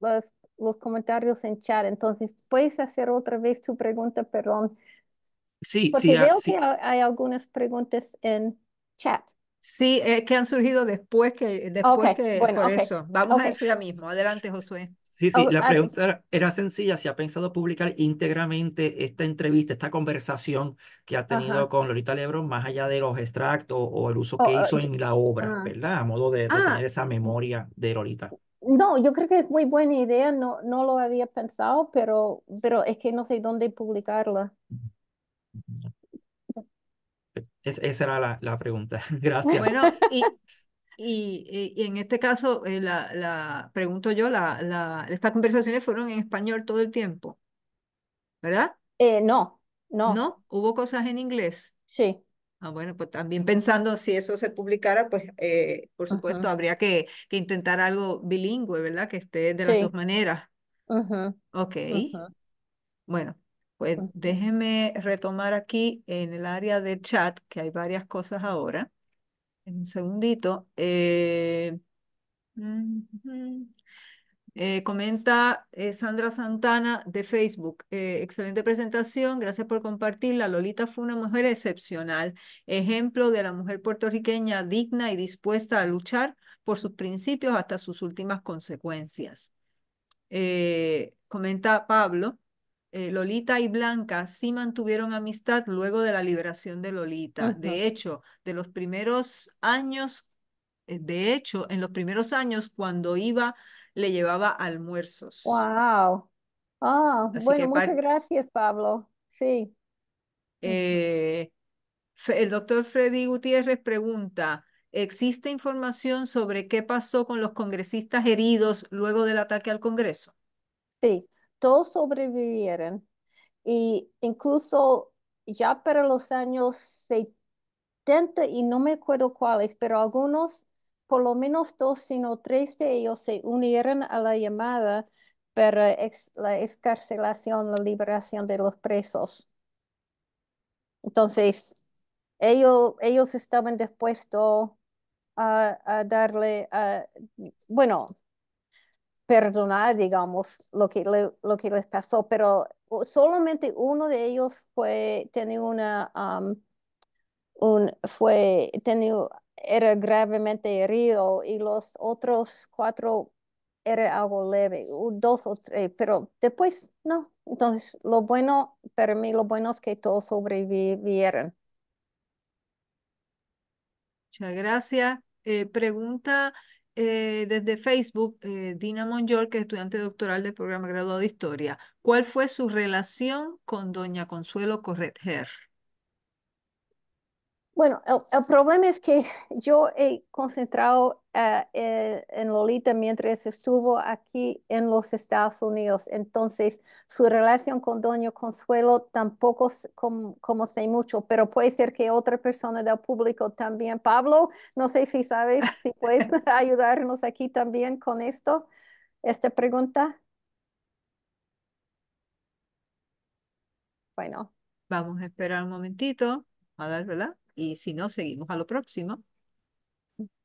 los, los comentarios en chat, entonces puedes hacer otra vez tu pregunta, perdón. Sí, Porque sí, ah, veo que hay algunas preguntas en chat. Sí, es eh, que han surgido después que, después por eso. Vamos a eso ya mismo. Adelante, Josué. Sí, sí, oh, la ah, pregunta era, sencilla, si ha pensado publicar íntegramente esta entrevista, esta conversación que ha tenido con Lolita Lebron, más allá de los extractos o el uso oh, que oh, hizo en la obra, ah. ¿verdad? A modo de, ah. tener esa memoria de Lolita. No, yo creo que es muy buena idea, no, no lo había pensado, pero, pero es que no sé dónde publicarla. Es, esa era la, pregunta. Gracias. Bueno, y, en este caso, eh, la, la, pregunto yo, la, la, estas conversaciones fueron en español todo el tiempo, ¿verdad? Eh, no, no. ¿No? ¿Hubo cosas en inglés? Sí. Ah, bueno, pues también pensando si eso se publicara, pues eh, por supuesto habría que, intentar algo bilingüe, ¿verdad? Que esté de las dos maneras. Ok. Bueno, pues déjeme retomar aquí en el área de chat, que hay varias cosas ahora. Un segundito. Eh, eh, comenta eh, Sandra Santana de Facebook. excelente presentación, gracias por compartirla. Lolita fue una mujer excepcional, ejemplo de la mujer puertorriqueña digna y dispuesta a luchar por sus principios hasta sus últimas consecuencias. comenta Pablo, eh, Lolita y Blanca sí mantuvieron amistad luego de la liberación de Lolita. De hecho, de los primeros años, eh, de hecho, en los primeros años, cuando iba, le llevaba almuerzos. ¡Wow! Ah, bueno, muchas gracias, Pablo. Sí. Eh, el doctor Freddy Gutiérrez pregunta, ¿existe información sobre qué pasó con los congresistas heridos luego del ataque al Congreso? Sí, todos sobrevivieron y incluso ya para los años 70 y no me acuerdo cuáles, pero algunos, por lo menos dos, sino tres de ellos se unieron a la llamada para la excarcelación, la liberación de los presos. Entonces, ellos, ellos estaban dispuestos a, darle, a, bueno, perdonar, digamos, lo que, lo que les pasó, pero solamente uno de ellos fue, tenía una, un, fue, tenía, era gravemente herido y los otros cuatro era algo leve, dos o tres, pero después no. Entonces, lo bueno, para mí, lo bueno es que todos sobrevivieron. Muchas gracias. Eh, pregunta eh, desde Facebook, eh, Dina Monjor, que es estudiante doctoral del programa graduado de Historia. ¿Cuál fue su relación con doña Consuelo Corretger? Bueno, el, problema es que yo he concentrado eh, eh, en Lolita mientras estuvo aquí en los Estados Unidos, entonces su relación con Doña Consuelo tampoco como, sé mucho, pero puede ser que otra persona del público también. Pablo, no sé si sabes si puedes ayudarnos aquí también con esto, esta pregunta. Bueno. Vamos a esperar un momentito, a dar, ¿verdad? y si no, seguimos a lo próximo.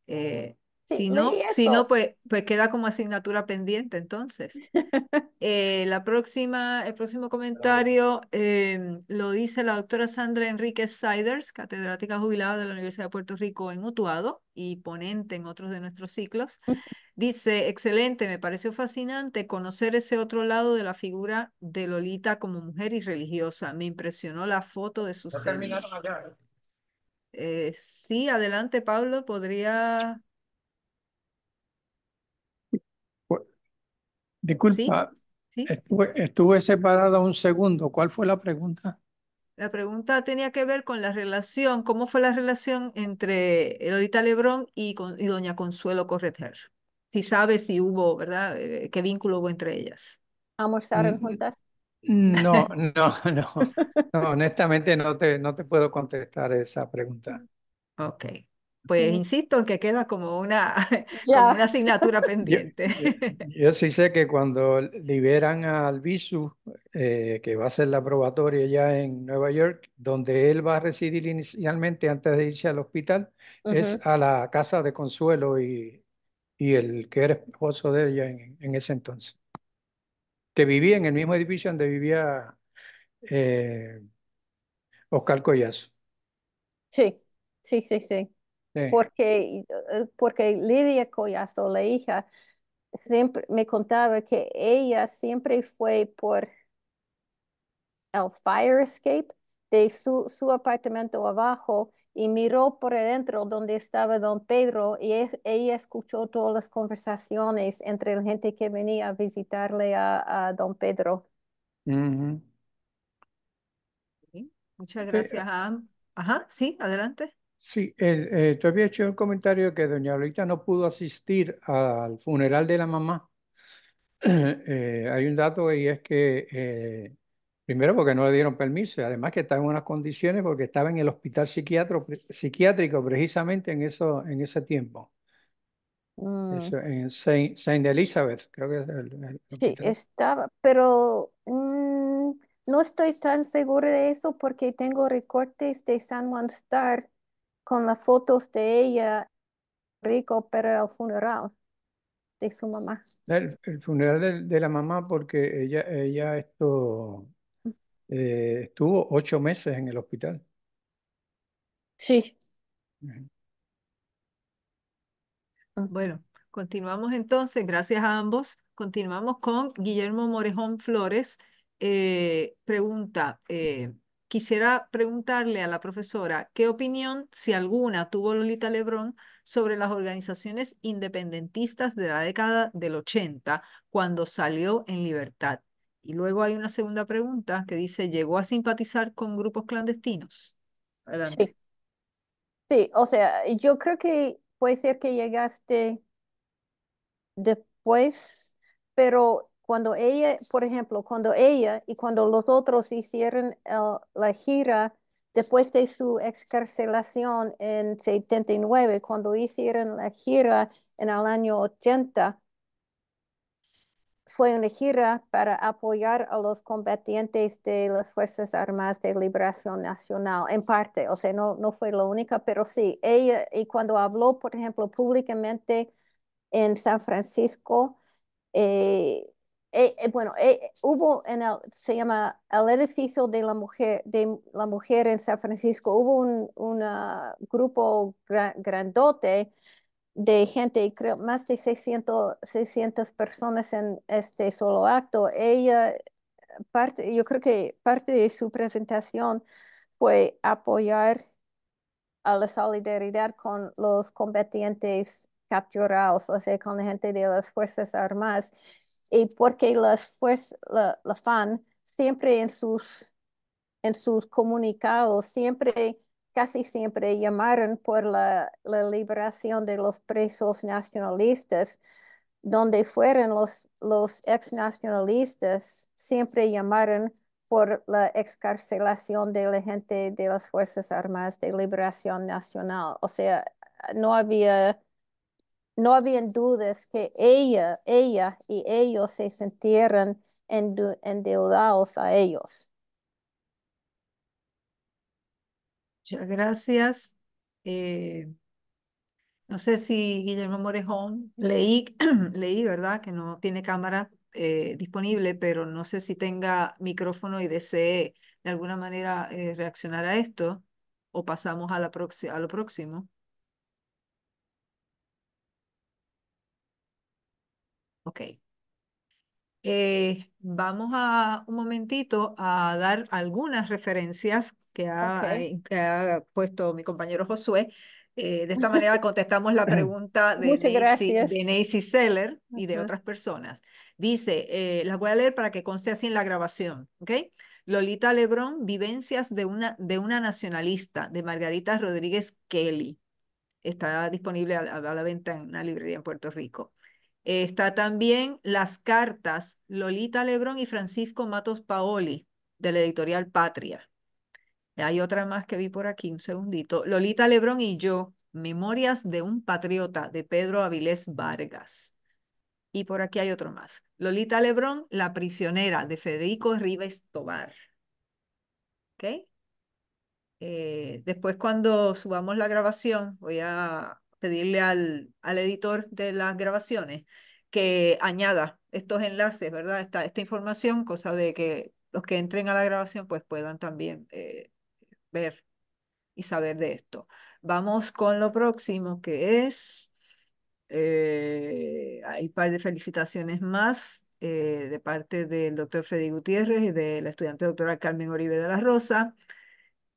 Eh, si no, si no pues, pues queda como asignatura pendiente entonces. Eh, la próxima, el próximo comentario eh, lo dice la doctora Sandra Enríquez Siders, catedrática jubilada de la Universidad de Puerto Rico en Utuado y ponente en otros de nuestros ciclos. Dice, excelente, me pareció fascinante conocer ese otro lado de la figura de Lolita como mujer y religiosa. Me impresionó la foto de su... Eh, sí, adelante, Pablo, podría. Pues, disculpa, Estuve, separada un segundo. ¿Cuál fue la pregunta? La pregunta tenía que ver con la relación, cómo fue la relación entre Lolita Lebrón y, doña Consuelo Correter. Si sabe si hubo, ¿verdad? Eh, ¿Qué vínculo hubo entre ellas? ¿Almorzaron mm. juntas? No, no, no, honestamente no te, no te puedo contestar esa pregunta. Ok. Pues insisto en que queda como una, una asignatura pendiente. Yo, sí sé que cuando liberan al visu eh, que va a ser la probatoria ya en Nueva York, donde él va a residir inicialmente antes de irse al hospital, es a la casa de Consuelo y, y el que era esposo de ella en ese entonces que vivía en el mismo edificio donde vivía eh, Oscar Collazo. Sí, sí, sí, sí. Porque, eh, porque Lidia Collazo, la hija, siempre me contaba que ella siempre fue por el fire escape de su, su apartamento abajo y miró por adentro donde estaba don Pedro y es, ella escuchó todas las conversaciones entre la gente que venía a visitarle a, a don Pedro. muchas gracias. Ajá, sí, adelante. Sí, el, eh, tú habías hecho un comentario que doña Lolita no pudo asistir al funeral de la mamá. Eh, hay un dato y es que eh, Primero porque no le dieron permiso y además que estaba en unas condiciones porque estaba en el hospital psiquiátrico precisamente en, eso, en ese tiempo. Mm. en Saint, Elizabeth, creo que es el, Sí, estaba, pero mm, no estoy tan seguro de eso porque tengo recortes de San Juan Star con las fotos de ella, Rico, pero el funeral de su mamá. El, funeral de, la mamá porque ella, ella esto eh, estuvo ocho meses en el hospital. Sí. Bueno, continuamos entonces, gracias a ambos. Continuamos con Guillermo Morejón Flores. Eh, pregunta, eh, quisiera preguntarle a la profesora, ¿qué opinión, si alguna, tuvo Lolita Lebrón sobre las organizaciones independentistas de la década del 80 cuando salió en libertad? Y luego hay una segunda pregunta que dice, ¿llegó a simpatizar con grupos clandestinos? Sí. o sea, yo creo que puede ser que llegaste después, pero cuando ella, por ejemplo, cuando ella y cuando los otros hicieron ah, la gira después de su excarcelación en 79, cuando hicieron la gira en el año 80, fue una gira para apoyar a los combatientes de las Fuerzas Armadas de Liberación Nacional, en parte, o sea, no, no fue la única, pero sí, ella, y cuando habló, por ejemplo, públicamente en San Francisco, eh, eh, eh, bueno, hubo en el, se llama el edificio de la mujer, de la mujer en San Francisco, hubo un grupo grandote de gente, creo más de 600, personas en este solo acto. Ella, parte, yo creo que parte de su presentación fue apoyar a la solidaridad con los combatientes capturados, o sea, con la gente de las Fuerzas Armadas, y porque las fuerzas, la, FAN siempre en en sus comunicados, siempre casi siempre llamaron por la, liberación de los presos nacionalistas, donde fueron los, ex nacionalistas siempre llamaron por la excarcelación de la gente de las Fuerzas Armadas de Liberación Nacional. O sea, no había no habían dudas que ella, ella y ellos se sintieran endeudados a ellos. Muchas gracias. Eh, no sé si Guillermo Morejón, leí, leí, ¿verdad? Que no tiene cámara eh, disponible, pero no sé si tenga micrófono y desee de alguna manera eh, reaccionar a esto o pasamos a, la a lo próximo. Ok. Eh, vamos a un momentito a dar algunas referencias que ha, eh, puesto mi compañero Josué. Eh, de esta manera contestamos la pregunta de, Nancy, de Seller y de otras personas. Dice, las voy a leer para que conste así en la grabación, Lolita Lebrón, Vivencias de una, de una nacionalista, de Margarita Rodríguez Kelly. Está disponible a, a la venta en una librería en Puerto Rico. Eh, está también Las Cartas, Lolita Lebrón y Francisco Matos Paoli, de la editorial Patria. Hay otra más que vi por aquí, un segundito. Lolita Lebrón y yo, Memorias de un Patriota, de Pedro Avilés Vargas. Y por aquí hay otro más. Lolita Lebrón, La prisionera, de Federico Rives Tobar. ¿Ok? Eh, después cuando subamos la grabación voy a pedirle al, al editor de las grabaciones que añada estos enlaces, ¿verdad? Esta, esta información, cosa de que los que entren a la grabación pues puedan también eh, ver y saber de esto. Vamos con lo próximo que es, eh, hay un par de felicitaciones más eh, de parte del doctor Freddy Gutiérrez y de la estudiante doctora Carmen Oribe de la Rosa.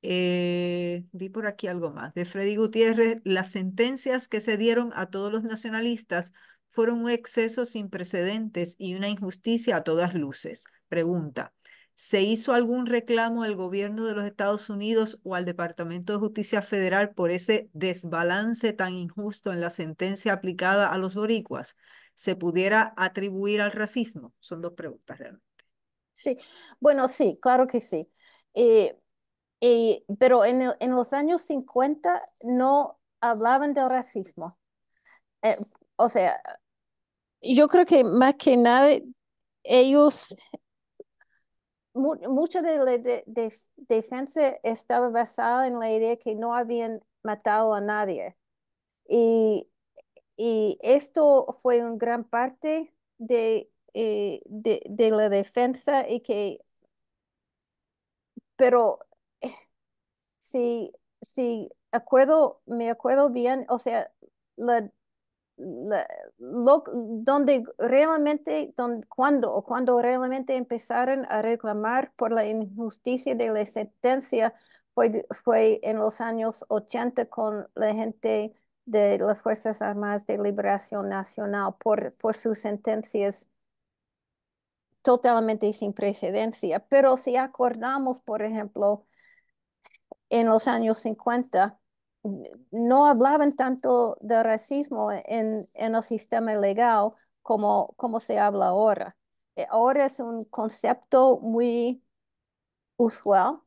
Eh, vi por aquí algo más. De Freddy Gutiérrez, las sentencias que se dieron a todos los nacionalistas fueron un exceso sin precedentes y una injusticia a todas luces. Pregunta, ¿se hizo algún reclamo al gobierno de los Estados Unidos o al Departamento de Justicia Federal por ese desbalance tan injusto en la sentencia aplicada a los boricuas? ¿Se pudiera atribuir al racismo? Son dos preguntas realmente. Sí, bueno, sí, claro que sí. Eh, y, pero en, en, los años 50 no hablaban del racismo. Eh, o sea, yo creo que más que nada ellos, mucha de la de, defensa estaba basada en la idea que no habían matado a nadie. Y, y esto fue una gran parte de, eh, de, de la defensa y que, pero si, si acuerdo, me acuerdo bien, o sea, la, la, donde realmente, don cuando cuando realmente empezaron a reclamar por la injusticia de la sentencia fue, fue en los años 80 con la gente de las Fuerzas Armadas de Liberación Nacional por, por sus sentencias totalmente sin precedencia. Pero si acordamos, por ejemplo, en los años 50 no hablaban tanto de racismo en, en el sistema legal como, como se habla ahora. Eh, ahora es un concepto muy usual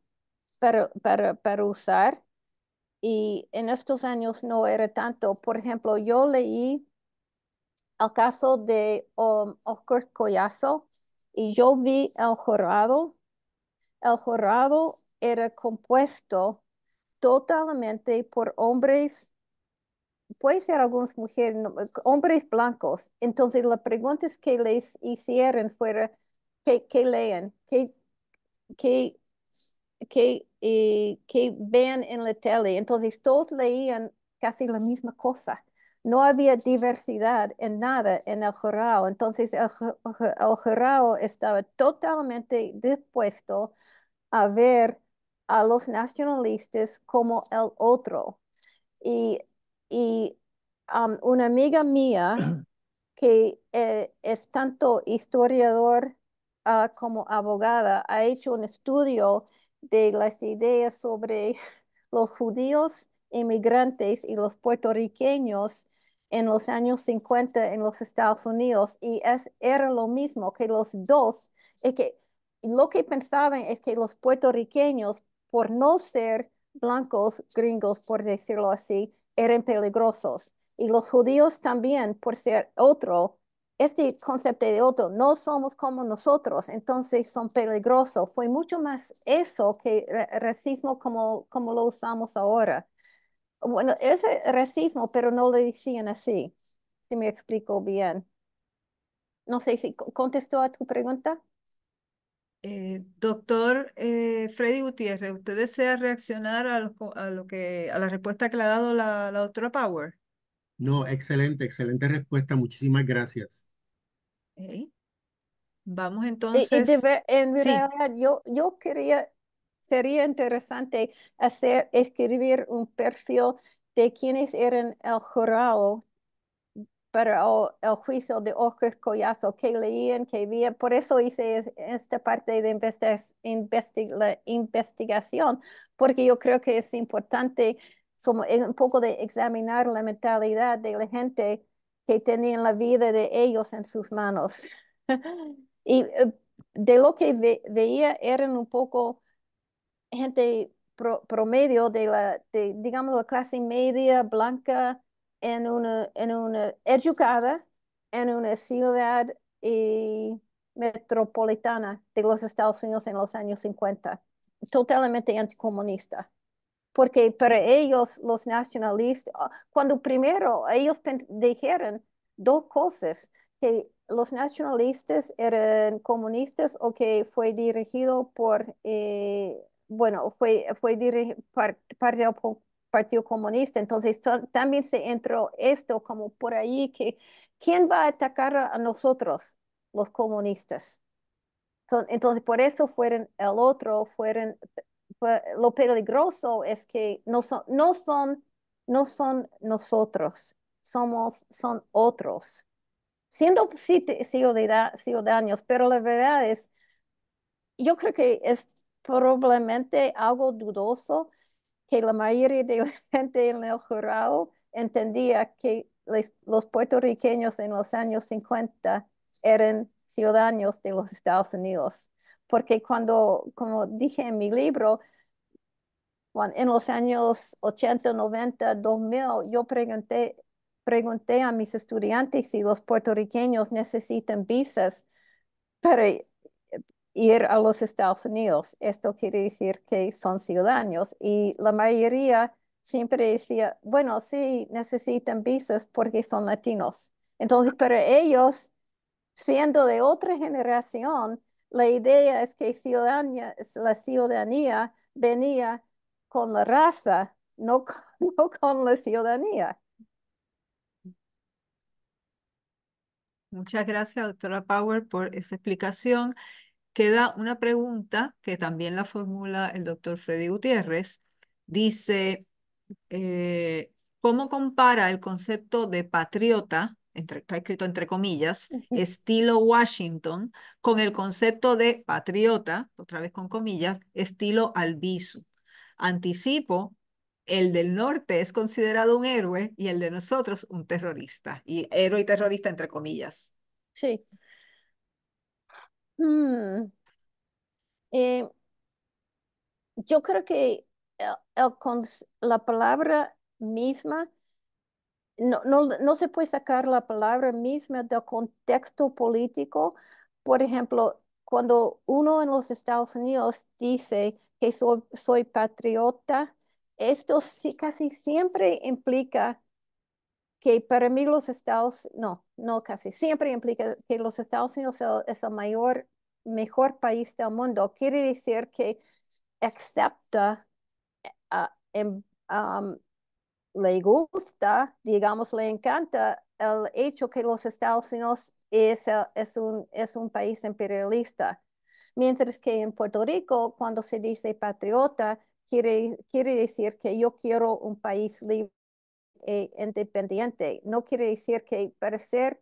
para, para, usar y en estos años no era tanto. Por ejemplo, yo leí el caso de um, Oscar Collazo y yo vi el jurado. El jurado era compuesto totalmente por hombres, puede ser algunas mujeres, hombres blancos. Entonces, las preguntas que les hicieron fuera ¿qué, leen? ¿Qué, qué, eh, ven en la tele? Entonces, todos leían casi la misma cosa no había diversidad en nada en el jurado. Entonces el, el, jurado estaba totalmente dispuesto a ver a los nacionalistas como el otro. Y, um, una amiga mía que eh, es tanto historiador ah, como abogada ha hecho un estudio de las ideas sobre los judíos inmigrantes y los puertorriqueños en los años 50 en los Estados Unidos y es, era lo mismo que los dos, es que lo que pensaban es que los puertorriqueños por no ser blancos gringos, por decirlo así, eran peligrosos. Y los judíos también, por ser otro, este concepto de otro, no somos como nosotros, entonces son peligrosos. Fue mucho más eso que racismo como, como lo usamos ahora. Bueno, es racismo, pero no lo decían así, si me explico bien. No sé si contestó a tu pregunta. Eh, doctor eh, Freddy Gutiérrez, ¿usted desea reaccionar a que a la respuesta que le ha dado la, doctora Power? No, excelente, excelente respuesta. Muchísimas gracias. Vamos entonces. en realidad, yo, yo quería, sería interesante hacer, escribir un perfil de quienes eran el jurado pero el juicio de Oscar Collazo, que leían, que vían, por eso hice esta parte de la investigación, porque yo creo que es importante un poco de examinar la mentalidad de la gente que tenían la vida de ellos en sus manos. y eh, de lo que veía eran un poco gente promedio de la, de, digamos, la clase media blanca, en una, en una educada en una ciudad y metropolitana de los Estados Unidos en los años 50, totalmente anticomunista. Porque para ellos, los nacionalistas, ah, cuando primero ellos dijeron dos cosas, que los nacionalistas eran comunistas o que fue dirigido por, eh, bueno, fue, fue dirigido por, por, Partido Comunista. Entonces también se entró esto como por ahí que ¿quién va a atacar a nosotros, los comunistas? Entonces por eso fueron el otro, fueron lo peligroso es que no son, no son, no son nosotros, somos, son otros. Siendo ciudadanos, pero la verdad es, yo creo que es probablemente algo dudoso que la mayoría de la gente en el jurado entendía que los puertorriqueños en los años 50 eran ciudadanos de los Estados Unidos. Porque cuando, como dije en mi libro, en los años 80, 90, 2000, yo pregunté, pregunté a mis estudiantes si los puertorriqueños necesitan visas, para ir a los Estados Unidos. Esto quiere decir que son ciudadanos y la mayoría siempre decía, bueno, sí, necesitan visas porque son latinos. Entonces, pero ellos, siendo de otra generación, la idea es que la ciudadanía venía con la raza, no, no con la ciudadanía. Muchas gracias, doctora Power, por esa explicación queda una pregunta que también la formula el doctor Freddy Gutiérrez. Dice, eh, ¿cómo compara el concepto de patriota, entre, está escrito entre comillas, estilo Washington, con el concepto de patriota, otra vez con comillas, estilo Albizu? Anticipo el del norte es considerado un héroe y el de nosotros un terrorista. Y héroe y terrorista entre comillas. Sí. Mm. Eh, yo creo que eh, eh, la palabra misma, no, no, se puede sacar la palabra misma del contexto político. Por ejemplo, cuando uno en los Estados Unidos dice que soy, soy patriota, esto sí, casi siempre implica que para mí los Estados, no, no casi siempre implica que los Estados Unidos es el mayor, mejor país del mundo. Quiere decir que acepta, ah, em, le gusta, digamos, le encanta el hecho que los Estados Unidos es, es, un, es un país imperialista. Mientras que en Puerto Rico, cuando se dice patriota, quiere, quiere decir que yo quiero un país libre eh, independiente. No quiere decir que para ser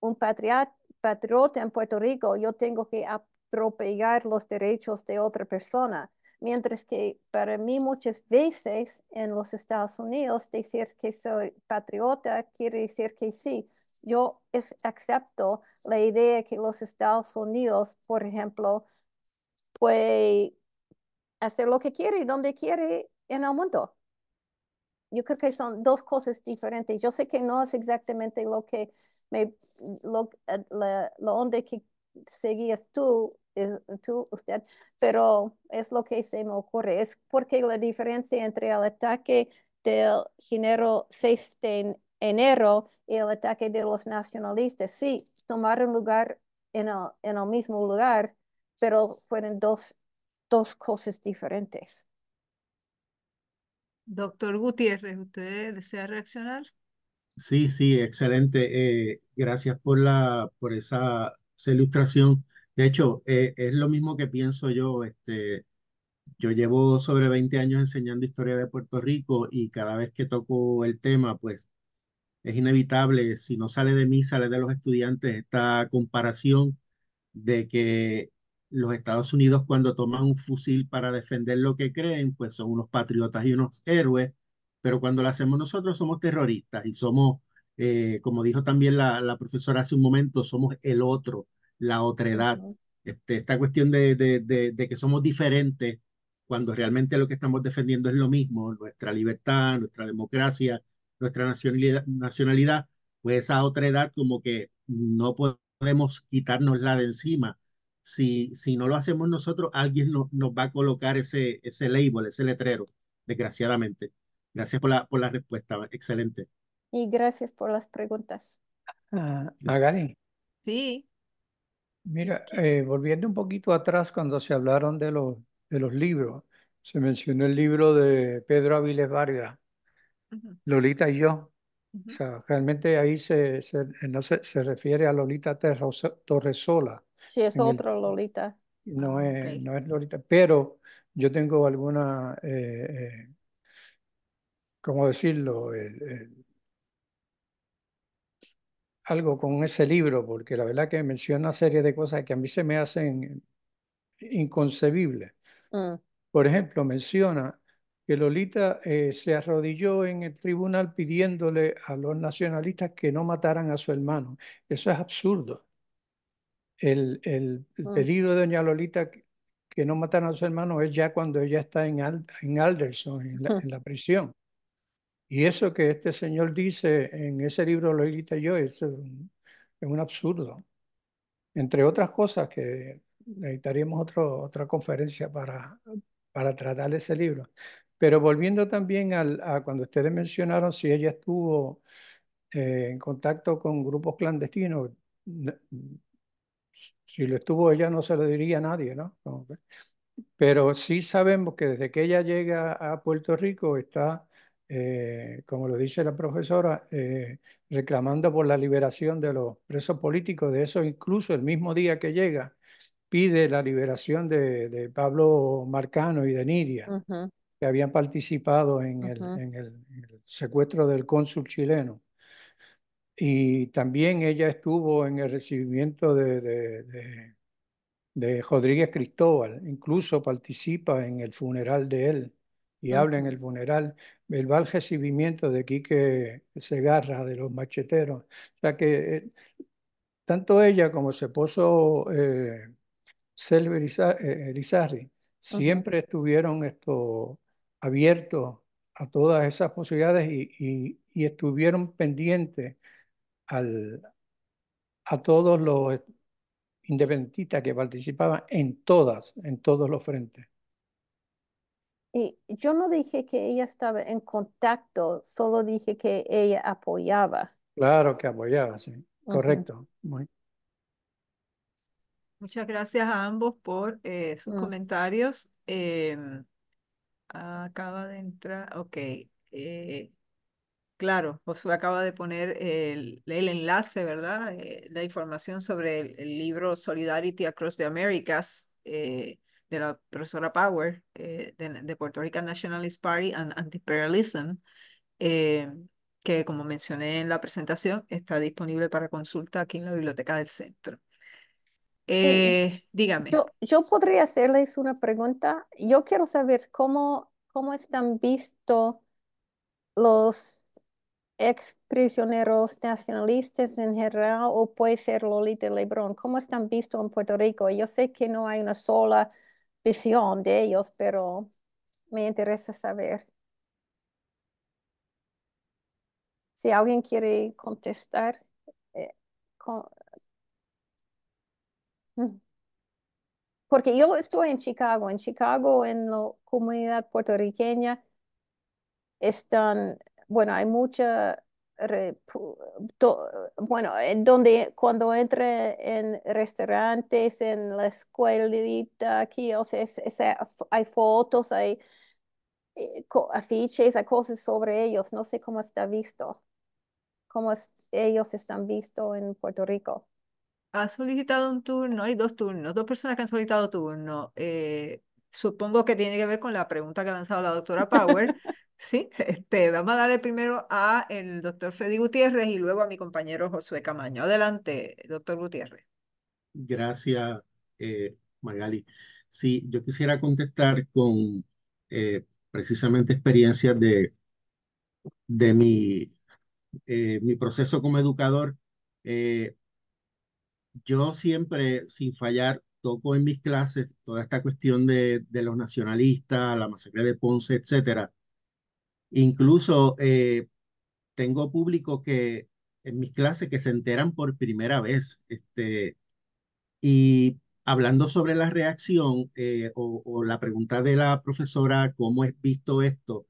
un patriota, en Puerto Rico yo tengo que atropellar los derechos de otra persona. Mientras que para mí muchas veces en los Estados Unidos decir que soy patriota quiere decir que sí, yo acepto la idea que los Estados Unidos, por ejemplo, puede hacer lo que quiere, donde quiere en el mundo yo creo que son dos cosas diferentes. Yo sé que no es exactamente lo que me, lo, eh, la, que seguías tú, eh, tú, usted, pero es lo que se me ocurre. Es porque la diferencia entre el ataque del género 6 de enero y el ataque de los nacionalistas, sí, tomaron lugar en el, mismo lugar, pero fueron dos cosas diferentes. Doctor Gutiérrez, ¿usted desea reaccionar? Sí, sí, excelente. Eh, gracias por, la, por esa, ilustración. De hecho, eh, es lo mismo que pienso yo. Este, yo llevo sobre 20 años enseñando historia de Puerto Rico y cada vez que toco el tema, pues es inevitable, si no sale de mí, sale de los estudiantes, esta comparación de que los Estados Unidos cuando toman un fusil para defender lo que creen, pues son unos patriotas y unos héroes, pero cuando lo hacemos nosotros somos terroristas y somos, eh, como dijo también la, la, profesora hace un momento, somos el otro, la otra Este, esta cuestión de, de, que somos diferentes cuando realmente lo que estamos defendiendo es lo mismo, nuestra libertad, nuestra democracia, nuestra nacionalidad, nacionalidad pues esa otra edad como que no podemos quitárnosla de encima si, no lo hacemos nosotros, alguien no, nos va a colocar ese, ese label, ese letrero, desgraciadamente. Gracias por la, por la respuesta, excelente. Y gracias por las preguntas. Magali. Ah, sí. Mira, eh, volviendo un poquito atrás cuando se hablaron de los, de los libros, se mencionó el libro de Pedro Aviles Vargas, Lolita y yo. O sea, realmente ahí se, no se, refiere a Lolita Torresola, Sí, es otro Lolita. No es, no Lolita, pero yo tengo alguna, eh, eh, ¿cómo decirlo? algo con ese libro, porque la verdad que menciona una serie de cosas que a mí se me hacen inconcebibles. Mm. Por ejemplo, menciona que Lolita eh, se arrodilló en el tribunal pidiéndole a los nacionalistas que no mataran a su hermano. Eso es absurdo. El, el, mm. pedido de doña Lolita que, no mataran a su hermano es ya cuando ella está en, en Alderson, en la, prisión. Y eso que este señor dice en ese libro Lolita y yo es un, es un absurdo. Entre otras cosas que necesitaríamos otro, otra conferencia para, para tratar ese libro. Pero volviendo también al, a cuando ustedes mencionaron si ella estuvo eh, en contacto con grupos clandestinos, si lo estuvo ella no se lo diría a nadie, ¿no? Pero sí sabemos que desde que ella llega a Puerto Rico está, eh, como lo dice la profesora, eh, reclamando por la liberación de los presos políticos, de eso incluso el mismo día que llega pide la liberación de, Pablo Marcano y de Nidia, que habían participado en el secuestro del cónsul chileno. Y también ella estuvo en el recibimiento de, de, Rodríguez Cristóbal, incluso participa en el funeral de él y habla en el funeral. el va recibimiento de Quique Segarra, de los macheteros. O sea que eh, tanto ella como su esposo eh, Erizarri eh, siempre estuvieron esto, abiertos a todas esas posibilidades y, y estuvieron pendientes al, a todos los independentistas que participaban en todas, en todos los frentes. Y yo no dije que ella estaba en contacto, solo dije que ella apoyaba. Claro que apoyaba, sí. Correcto. Muy. Muchas gracias a ambos por eh, sus mm. comentarios. Em, acaba de entrar, ok. Eh, Claro, Josué acaba de poner el, enlace, ¿verdad? Eh, la información sobre el, libro Solidarity Across the Americas eh, de la profesora Power eh, de, Puerto Rican Nationalist Party and Anti-Imperialism, que como mencioné en la presentación, está disponible para consulta aquí en la biblioteca del centro. dígame. Yo, podría hacerles una pregunta. Yo quiero saber cómo, cómo están vistos los exprisioneros nacionalistas en general o puede ser Lolita Lebron? ¿Cómo están vistos en Puerto Rico? Yo sé que no hay una sola visión de ellos, pero me interesa saber. Si alguien quiere contestar. Eh, mm. Porque yo estoy en Chicago. En Chicago, en la comunidad puertorriqueña, están bueno, hay mucha, bueno, donde cuando entre en restaurantes, en la escuelita, aquí, o eh, hay fotos, hay eh, afiches, hay cosas sobre ellos, no sé cómo está visto, cómo ellos están vistos en Puerto Rico. Ha solicitado un turno, hay dos turnos, dos personas que han solicitado turno. Eh, supongo que tiene que ver con la pregunta que ha lanzado la doctora Power. Sí, este, vamos a darle primero a el doctor Freddy Gutiérrez y luego a mi compañero Josué Camaño. Adelante, doctor Gutiérrez. Gracias, eh, Magali. Sí, yo quisiera contestar con eh, precisamente experiencias de, de mi, eh, mi proceso como educador. yo siempre, sin fallar, toco en mis clases toda esta cuestión de, de los nacionalistas, la masacre de Ponce, etcétera Incluso eh, tengo público que en mis clases que se enteran por primera vez. Este, y hablando sobre la reacción eh, o, la pregunta de la profesora, ¿cómo es visto esto?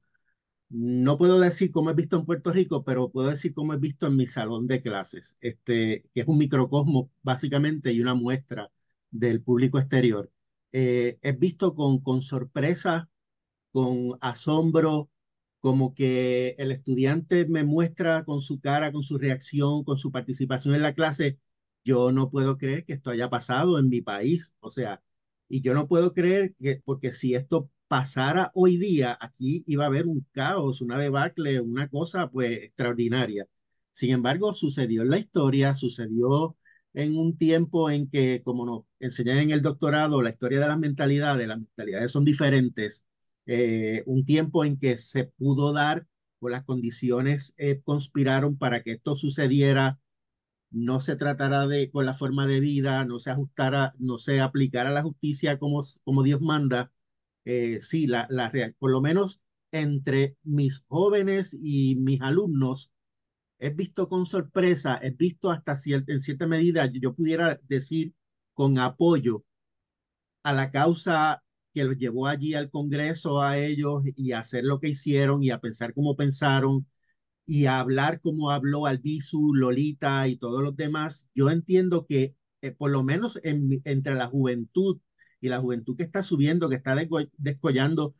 No puedo decir cómo es visto en Puerto Rico, pero puedo decir cómo es visto en mi salón de clases, este, que es un microcosmo básicamente y una muestra del público exterior. He eh, visto con, con sorpresa, con asombro, como que el estudiante me muestra con su cara, con su reacción, con su participación en la clase, yo no puedo creer que esto haya pasado en mi país. O sea, y yo no puedo creer que, porque si esto pasara hoy día, aquí iba a haber un caos, una debacle, una cosa pues extraordinaria. Sin embargo, sucedió en la historia, sucedió en un tiempo en que, como nos enseñan en el doctorado, la historia de las mentalidades, las mentalidades son diferentes eh, un tiempo en que se pudo dar o las condiciones eh, conspiraron para que esto sucediera, no se tratará de con la forma de vida, no se ajustara, no se aplicara la justicia como, como Dios manda. Eh, sí, la, la real, por lo menos entre mis jóvenes y mis alumnos, he visto con sorpresa, he visto hasta en cierta medida, yo pudiera decir con apoyo a la causa que los llevó allí al Congreso a ellos y a hacer lo que hicieron y a pensar como pensaron y a hablar como habló Albizu, Lolita y todos los demás, yo entiendo que eh, por lo menos entre la juventud y la juventud que está subiendo, que está descollando,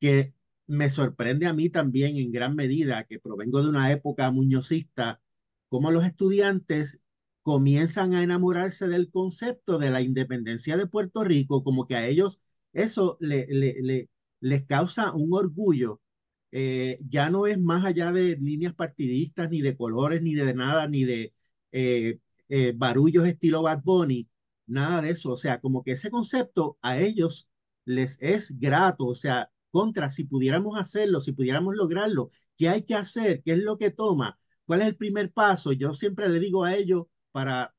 que me sorprende a mí también en gran medida, que provengo de una época muñozista, como los estudiantes comienzan a enamorarse del concepto de la independencia de Puerto Rico, como que a ellos eso le, le, les causa un orgullo. Eh, ya no es más allá de líneas partidistas, ni de colores, ni de nada, ni de eh, eh, barullos estilo Bad Bunny, nada de eso. O sea, como que ese concepto a ellos les es grato. O sea, contra, si pudiéramos hacerlo, si pudiéramos lograrlo, ¿qué hay que hacer? ¿Qué es lo que toma? ¿Cuál es el primer paso? Yo siempre le digo a ellos para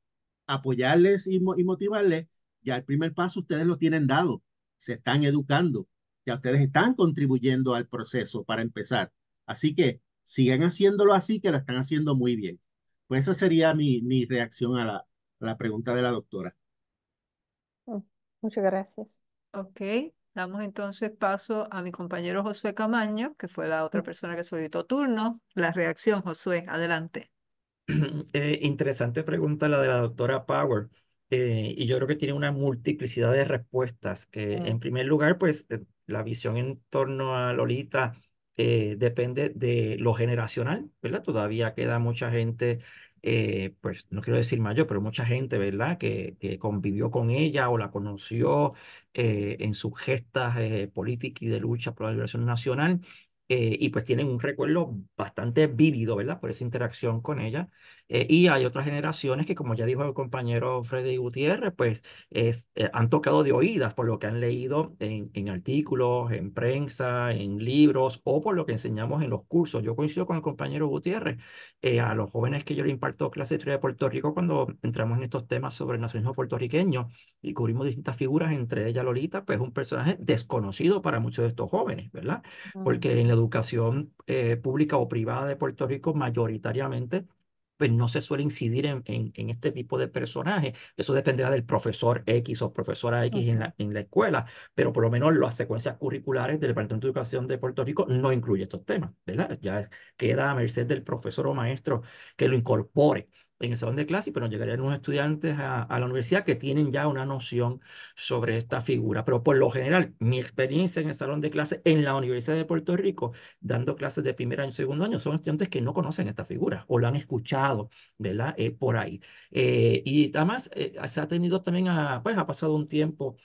apoyarles y motivarles, ya el primer paso ustedes lo tienen dado se están educando, ya ustedes están contribuyendo al proceso para empezar. Así que sigan haciéndolo así, que lo están haciendo muy bien. Pues esa sería mi, mi reacción a la, la pregunta de la doctora. Mm, muchas gracias. Ok, damos entonces paso a mi compañero Josué Camaño, que fue la otra persona que solicitó turno. La reacción, Josué, adelante. Eh, interesante pregunta la de la doctora Power. Eh, y yo creo que tiene una multiplicidad de respuestas. Eh, en mm. primer lugar, pues eh, la visión en torno a Lolita depende de lo generacional, ¿verdad? Todavía queda mucha gente, pues no quiero decir mayor, pero mucha gente, ¿verdad? Que, convivió con ella o la conoció en sus gestas políticas y de lucha por la liberación nacional. y pues tienen un recuerdo bastante vívido, ¿verdad? Por esa interacción con ella. Eh, y hay otras generaciones que, como ya dijo el compañero Freddy Gutiérrez, pues es, eh, han tocado de oídas por lo que han leído en, en, artículos, en prensa, en libros o por lo que enseñamos en los cursos. Yo coincido con el compañero Gutiérrez. Eh, a los jóvenes que yo le imparto clases de historia de Puerto Rico cuando entramos en estos temas sobre el nacionalismo puertorriqueño y cubrimos distintas figuras, entre ellas Lolita, pues un personaje desconocido para muchos de estos jóvenes, ¿verdad? Porque en la educación pública o privada de Puerto Rico mayoritariamente pues no se suele incidir en, este tipo de personajes. Eso dependerá del profesor X o profesora X en, la, escuela, pero por lo menos las secuencias curriculares del Departamento de Educación de Puerto Rico no incluye estos temas, ¿verdad? Ya queda a merced del profesor o maestro que lo incorpore en el salón de clase, pero llegarían unos estudiantes a, la universidad que tienen ya una noción sobre esta figura. Pero por lo general, mi experiencia en el salón de clase en la Universidad de Puerto Rico, dando clases de primer año y segundo año, son estudiantes que no conocen esta figura o la han escuchado, ¿verdad? Eh, por ahí. Eh, y además, eh, se ha tenido también, pues ha pasado un tiempo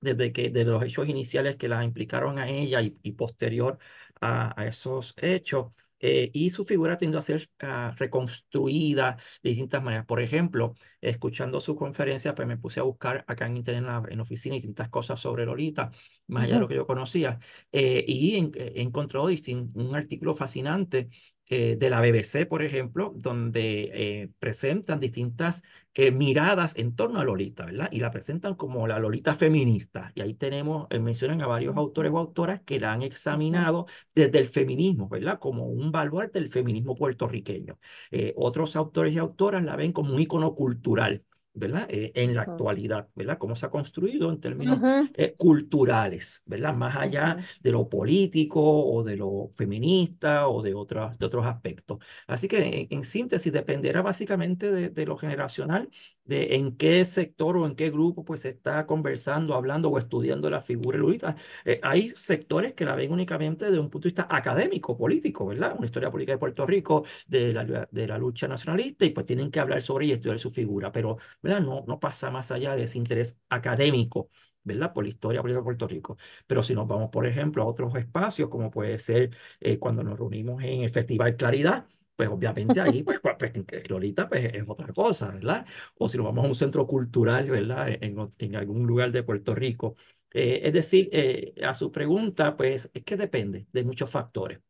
desde que de los hechos iniciales que la implicaron a ella y, posterior a esos hechos eh, y su figura tiende a ser ah, reconstruida de distintas maneras. Por ejemplo, escuchando su conferencia, pues me puse a buscar acá en internet, en oficina, distintas cosas sobre Lolita, más allá de lo que yo conocía, eh, y en, eh, encontró un artículo fascinante de la BBC, por ejemplo, donde presentan distintas eh, miradas en torno a Lolita, ¿verdad? Y la presentan como la Lolita feminista. Y ahí tenemos, eh, mencionan a varios autores o autoras que la han examinado desde el feminismo, ¿verdad? Como un baluarte del feminismo puertorriqueño. Eh, otros autores y autoras la ven como un icono cultural. ¿verdad? Eh, en la actualidad, ¿verdad? Cómo se ha construido en términos eh, culturales, ¿verdad? Más allá de lo político o de lo feminista o de, de otros aspectos. Así que en, síntesis dependerá básicamente de, lo generacional, de en qué sector o en qué grupo pues se está conversando, hablando o estudiando la figura de eh, hay sectores que la ven únicamente desde un punto de vista académico, político, ¿verdad? Una historia política de Puerto Rico, de la, de la lucha nacionalista y pues tienen que hablar sobre y estudiar su figura, pero no, no pasa más allá de ese interés académico, ¿verdad? Por la historia política de Puerto Rico. Pero si nos vamos, por ejemplo, a otros espacios, como puede ser eh, cuando nos reunimos en el Festival Claridad, pues obviamente ahí, pues, pues Lolita pues, es otra cosa, ¿verdad? O si nos vamos a un centro cultural, ¿verdad? En, algún lugar de Puerto Rico. Eh, es decir, eh, a su pregunta, pues es que depende de muchos factores.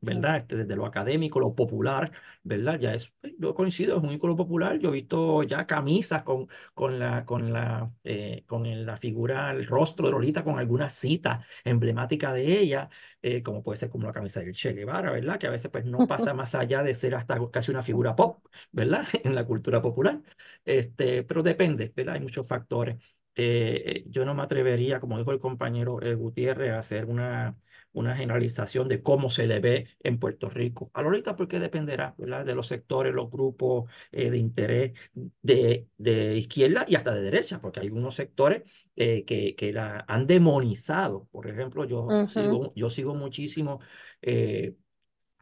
¿verdad? Este, desde lo académico, lo popular, ¿verdad? Ya es, eh, yo coincido, es un ícono popular, yo he visto ya camisas con, con, la, con, la, eh, con la figura, el rostro de Lolita, con alguna cita emblemática de ella, eh, como puede ser como la camisa del Che Guevara, ¿verdad? Que a veces pues no pasa más allá de ser hasta casi una figura pop, ¿verdad? en la cultura popular, este, pero depende, ¿verdad? Hay muchos factores. yo no me atrevería, como dijo el compañero Gutiérrez, a hacer una una generalización de cómo se le ve en Puerto Rico. A ahorita, porque dependerá ¿verdad? de los sectores, los grupos eh, de interés de, izquierda y hasta de derecha, porque hay unos sectores eh, que, que, la han demonizado. Por ejemplo, yo, sigo, yo sigo muchísimo eh,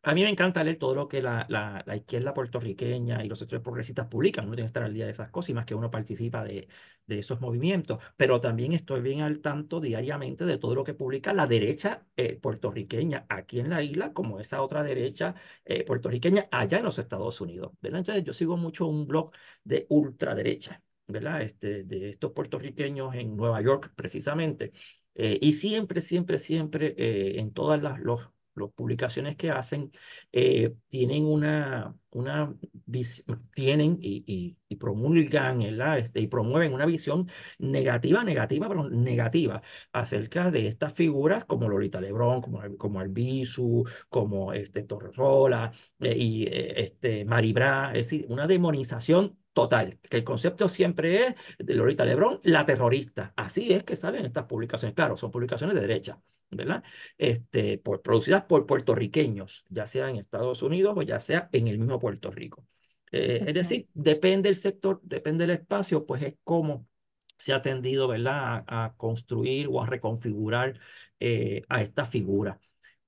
a mí me encanta leer todo lo que la, la, izquierda puertorriqueña y los sectores progresistas publican. Uno tiene que estar al día de esas cosas y más que uno participa de, de esos movimientos. Pero también estoy bien al tanto diariamente de todo lo que publica la derecha eh, puertorriqueña aquí en la isla, como esa otra derecha eh, puertorriqueña allá en los Estados Unidos. Entonces, yo sigo mucho un blog de ultraderecha, ¿verdad? Este, de estos puertorriqueños en Nueva York, precisamente. Eh, y siempre, siempre, siempre, en todas las, los las publicaciones que hacen eh, tienen una, una tienen y, y, promulgan este, y promueven una visión negativa, negativa, pero negativa acerca de estas figuras como Lolita Lebrón, como, como Albizu, como este, Rola eh, y eh, este, Maribra, es decir, una demonización total, que el concepto siempre es de Lolita Lebrón, la terrorista. Así es que salen estas publicaciones. Claro, son publicaciones de derecha, este, por, producidas por puertorriqueños, ya sea en Estados Unidos o ya sea en el mismo Puerto Rico. Eh, es decir, depende del sector, depende del espacio, pues es como se ha tendido, ¿verdad?, a, construir o a reconfigurar eh, a esta figura.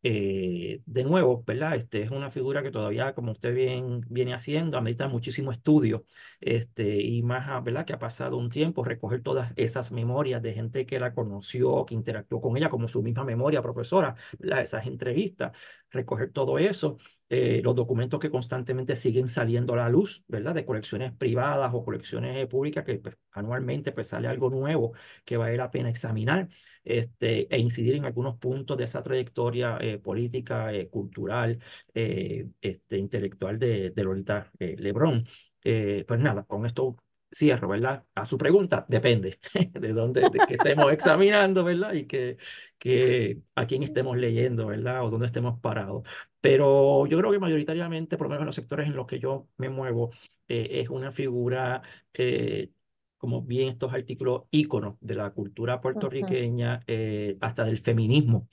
Eh, de nuevo, ¿verdad? Este es una figura que todavía, como usted bien viene haciendo, amerita muchísimo estudio este, y más, ah, ¿verdad? Que ha pasado un tiempo recoger todas esas memorias de gente que la conoció, que interactuó con ella, como su misma memoria, profesora, Esas entrevistas, recoger todo eso, eh, los documentos que constantemente siguen saliendo a la luz, ¿verdad? De colecciones privadas o colecciones públicas que pues, anualmente pues, sale algo nuevo que vale la pena examinar este, e incidir en algunos puntos de esa trayectoria eh, política, eh, cultural, este, intelectual de, de Lolita Lebrón. pues nada, con esto cierro, ¿verdad? A su pregunta, depende de dónde, estemos examinando, ¿verdad? Y que, a quién estemos leyendo, ¿verdad? O dónde estemos parados. Pero yo creo que mayoritariamente, por lo menos en los sectores en los que yo me muevo, eh, es una figura, eh, como bien estos artículos, íconos de la cultura puertorriqueña, eh, hasta del feminismo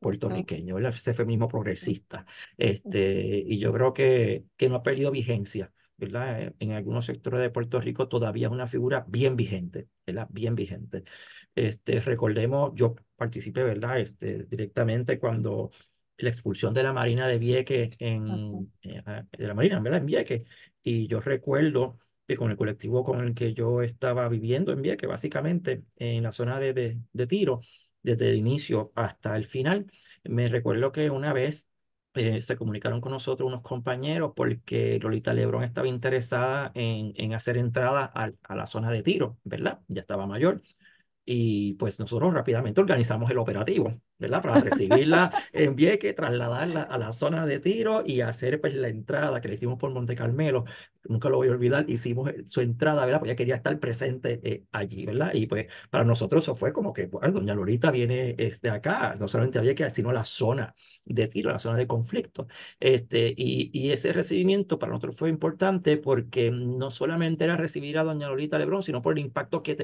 puertorriqueño, ¿verdad? Ese feminismo progresista. Este, y yo creo que, que no ha perdido vigencia eh, en algunos sectores de Puerto Rico todavía es una figura bien vigente, ¿verdad? bien vigente. Este, recordemos, yo participé ¿verdad? Este, directamente cuando la expulsión de la Marina de vieque en, eh, ah, de la Marina ¿verdad? en vieque y yo recuerdo que con el colectivo con el que yo estaba viviendo en vieque básicamente en la zona de, de tiro, desde el inicio hasta el final, me recuerdo que una vez eh, se comunicaron con nosotros unos compañeros porque Lolita Lebrón estaba interesada en, hacer entrada a, a, la zona de tiro, ¿verdad? Ya estaba mayor. Y pues nosotros rápidamente organizamos el operativo. ¿verdad? Para recibirla en Vieque, trasladarla a la zona de tiro y hacer pues, la entrada que le hicimos por Monte Carmelo. Nunca lo voy a olvidar, hicimos su entrada, ¿verdad? Porque ella quería estar presente eh, allí, ¿verdad? Y pues para nosotros eso fue como que, bueno, doña Lolita viene este, acá, no solamente había que sino la zona de tiro, la zona de conflicto. Este, y, y ese recibimiento para nosotros fue importante porque no solamente era recibir a doña Lolita Lebrón, sino por el impacto que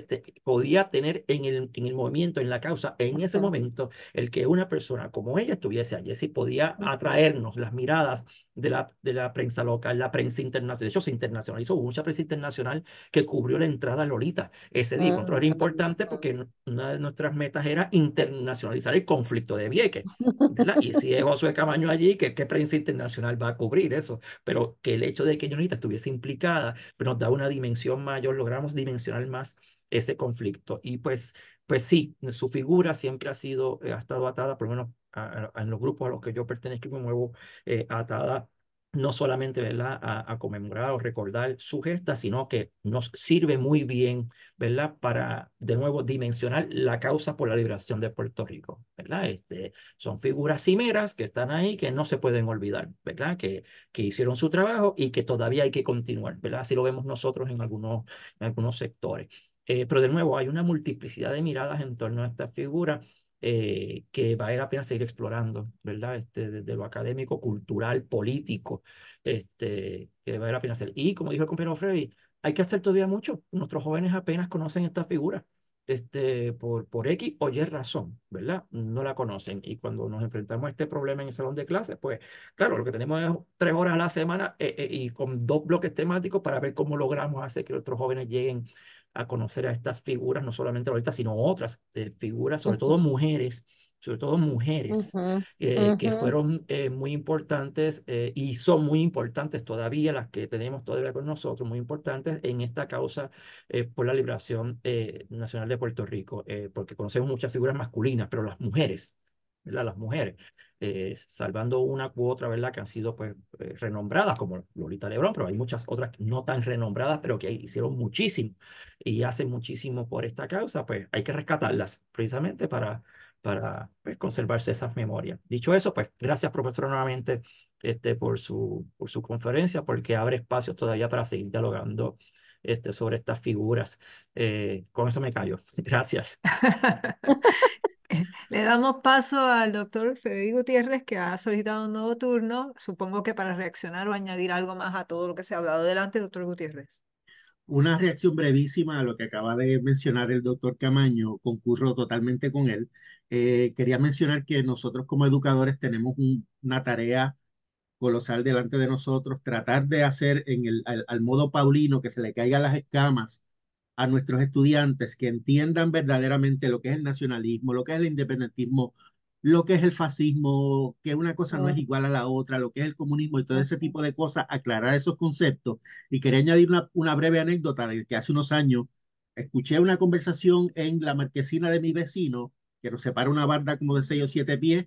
podía tener en el, en el movimiento, en la causa, en ese momento el que una persona como ella estuviese allí. Si podía atraernos las miradas de la, de la prensa local, la prensa internacional. De hecho, se internacionalizó. Hubo mucha prensa internacional que cubrió la entrada a Lolita ese día. Ah, pero era importante porque una de nuestras metas era internacionalizar el conflicto de Vieques. Y si es Josué Camaño allí, ¿qué, ¿qué prensa internacional va a cubrir eso? Pero que el hecho de que Lolita estuviese implicada pues, nos da una dimensión mayor, logramos dimensionar más ese conflicto. Y pues pues sí, su figura siempre ha sido, eh, ha estado atada, por lo menos en los grupos a los que yo pertenezco y me muevo, eh, atada no solamente ¿verdad? A, conmemorar o recordar su gesta, sino que nos sirve muy bien ¿verdad? para, de nuevo, dimensionar la causa por la liberación de Puerto Rico. ¿verdad? Este, son figuras cimeras que están ahí, que no se pueden olvidar, ¿verdad? Que, que hicieron su trabajo y que todavía hay que continuar. ¿verdad? Así lo vemos nosotros en algunos, en algunos sectores. Eh, pero de nuevo, hay una multiplicidad de miradas en torno a esta figura eh, que vale la pena seguir explorando, ¿verdad? Este, desde lo académico, cultural, político, este, que vale la pena hacer. Y como dijo el compañero Freddy, hay que hacer todavía mucho. Nuestros jóvenes apenas conocen esta figura. Este, por, por X o Y razón, ¿verdad? No la conocen. Y cuando nos enfrentamos a este problema en el salón de clases, pues claro, lo que tenemos es tres horas a la semana eh, eh, y con dos bloques temáticos para ver cómo logramos hacer que otros jóvenes lleguen a conocer a estas figuras, no solamente ahorita, sino otras eh, figuras, sobre todo mujeres, sobre todo mujeres, eh, que fueron eh, muy importantes y son muy importantes todavía, las que tenemos todavía con nosotros, muy importantes en esta causa por la liberación nacional de Puerto Rico, porque conocemos muchas figuras masculinas, pero las mujeres las mujeres, eh, salvando una u otra, ¿verdad? que han sido pues, eh, renombradas, como Lolita Lebrón, pero hay muchas otras no tan renombradas, pero que hicieron muchísimo y hacen muchísimo por esta causa, pues hay que rescatarlas precisamente para, para pues, conservarse esas memorias. Dicho eso, pues gracias profesor nuevamente este, por, su, por su conferencia, porque abre espacios todavía para seguir dialogando este, sobre estas figuras. Eh, con eso me callo. Gracias. Le damos paso al doctor Federico Gutiérrez, que ha solicitado un nuevo turno, supongo que para reaccionar o añadir algo más a todo lo que se ha hablado. delante, doctor Gutiérrez. Una reacción brevísima a lo que acaba de mencionar el doctor Camaño, concurro totalmente con él. Eh, quería mencionar que nosotros como educadores tenemos una tarea colosal delante de nosotros, tratar de hacer en el, al, al modo paulino que se le caigan las escamas a nuestros estudiantes que entiendan verdaderamente lo que es el nacionalismo, lo que es el independentismo, lo que es el fascismo, que una cosa no es igual a la otra, lo que es el comunismo y todo ese tipo de cosas, aclarar esos conceptos. Y quería añadir una, breve anécdota de que hace unos años escuché una conversación en la marquesina de mi vecino, que nos separa una barda como de seis o siete pies,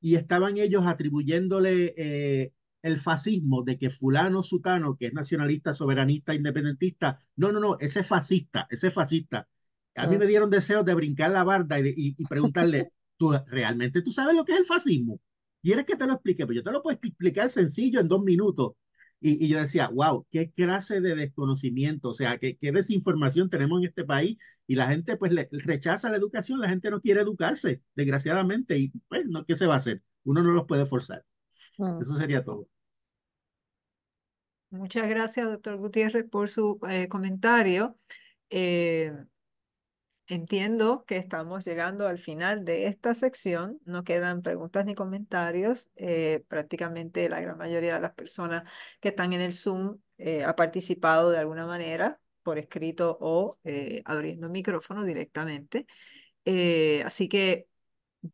y estaban ellos atribuyéndole eh, el fascismo de que fulano sutano, que es nacionalista, soberanista, independentista, no, no, no, ese es fascista, ese es fascista. A mí ah. me dieron deseos de brincar la barda y, preguntarle, ¿tú realmente tú sabes lo que es el fascismo? ¿Quieres que te lo explique? Pues yo te lo puedo explicar sencillo en dos minutos. Y, yo decía, wow, qué clase de desconocimiento, o sea, qué, desinformación tenemos en este país y la gente pues rechaza la educación, la gente no quiere educarse, desgraciadamente, y pues, ¿qué se va a hacer? Uno no los puede forzar. Ah. Eso sería todo. Muchas gracias, doctor Gutiérrez, por su eh, comentario. Eh, entiendo que estamos llegando al final de esta sección. No quedan preguntas ni comentarios. Eh, prácticamente la gran mayoría de las personas que están en el Zoom ha participado de alguna manera, por escrito o abriendo micrófono directamente. así que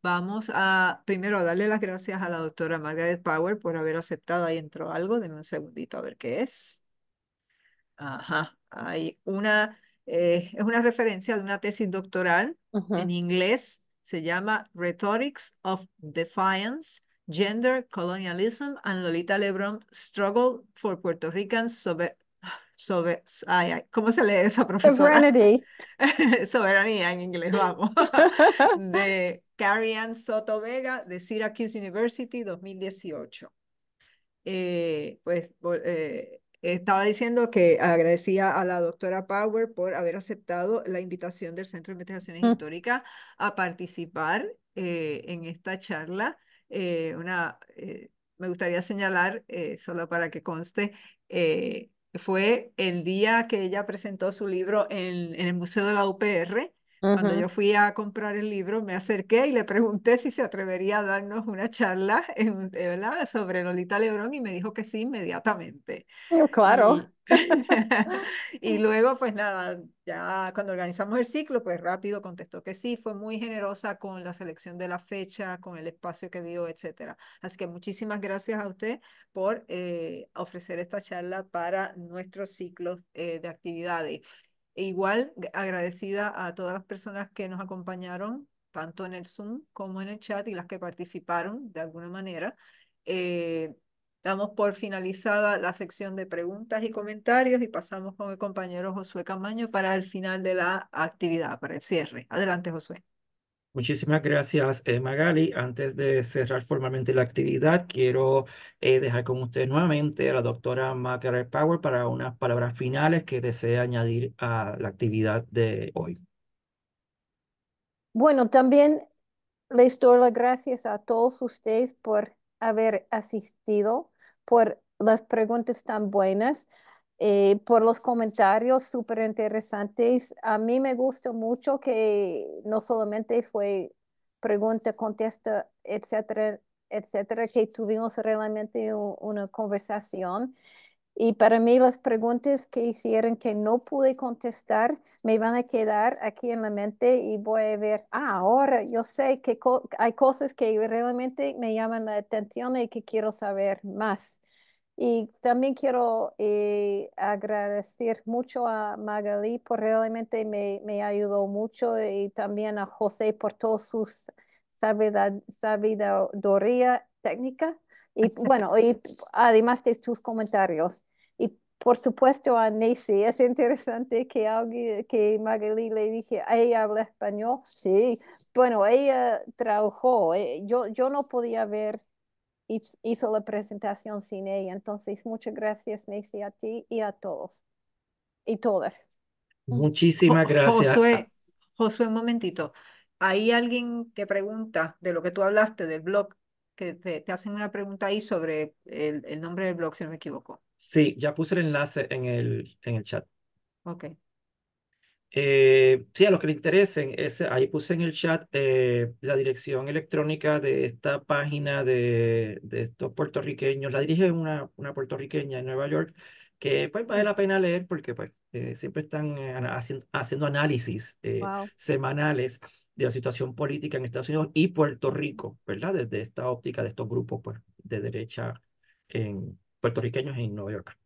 Vamos a primero darle las gracias a la doctora Margaret Power por haber aceptado. Ahí entró algo, denme un segundito a ver qué es. Ajá, hay una, eh, es una referencia de una tesis doctoral en inglés, se llama Rhetorics of Defiance, Gender, Colonialism and Lolita Lebron Struggle for Puerto Ricans sobre ¿cómo se lee esa profesora? Soberanía. Soberanía en inglés, vamos. de Carrie Ann Soto Vega de Syracuse University 2018. Eh, pues eh, estaba diciendo que agradecía a la doctora Power por haber aceptado la invitación del Centro de Investigaciones mm. Históricas a participar eh, en esta charla. una, me gustaría señalar, solo para que conste, fue el día que ella presentó su libro en, el Museo de la UPR cuando yo fui a comprar el libro, me acerqué y le pregunté si se atrevería a darnos una charla en, eh, sobre Lolita Lebrón y me dijo que sí inmediatamente. Oh, claro. y luego, pues nada, ya cuando organizamos el ciclo, pues rápido contestó que sí, fue muy generosa con la selección de la fecha, con el espacio que dio, etcétera. Así que muchísimas gracias a usted por eh, ofrecer esta charla para nuestros ciclos eh, de actividades. E igual agradecida a todas las personas que nos acompañaron, tanto en el Zoom como en el chat y las que participaron de alguna manera. Eh, damos por finalizada la sección de preguntas y comentarios y pasamos con el compañero Josué Camaño para el final de la actividad, para el cierre. Adelante, Josué. Muchísimas gracias, eh, Magali. Antes de cerrar formalmente la actividad, quiero eh, dejar con usted nuevamente a la doctora Macarel Power para unas palabras finales que desea añadir a la actividad de hoy. Bueno, también les doy las gracias a todos ustedes por haber asistido, por las preguntas tan buenas. Eh, por los comentarios súper interesantes. A mí me gustó mucho que no solamente fue pregunta, contesta, etcétera, etcétera, que tuvimos realmente una conversación. Y para mí las preguntas que hicieron que no pude contestar me van a quedar aquí en la mente y voy a ver, ah, ahora yo sé que hay cosas que realmente me llaman la atención y que quiero saber más. Y también quiero eh, agradecer mucho a Magali por pues realmente me, ayudó mucho y también a José por toda su sabiduría técnica y bueno, y además de tus comentarios. Y por supuesto a Nancy, es interesante que alguien, que Magali le dije, ella habla español, sí, bueno, ella trabajó, eh, yo, yo no podía ver hizo la presentación sin ella. Entonces, muchas gracias, Nancy, a ti y a todos y todas. Muchísimas gracias. Ah. Josué, un momentito. Hay alguien que pregunta de lo que tú hablaste del blog, que te, hacen una pregunta ahí sobre el, nombre del blog, si no me equivoco. Sí, ya puse el enlace en el, en el chat. Ok. Eh, sí, a los que le interesen, ese, ahí puse en el chat eh, la dirección electrónica de esta página de, estos puertorriqueños. La dirige una, una puertorriqueña en Nueva York, que pues vale la pena leer porque pues, eh, siempre están haciendo, análisis semanales de la situación política en Estados Unidos y Puerto Rico, ¿verdad? Desde esta óptica de estos grupos pues, de derecha en, puertorriqueños en Nueva York.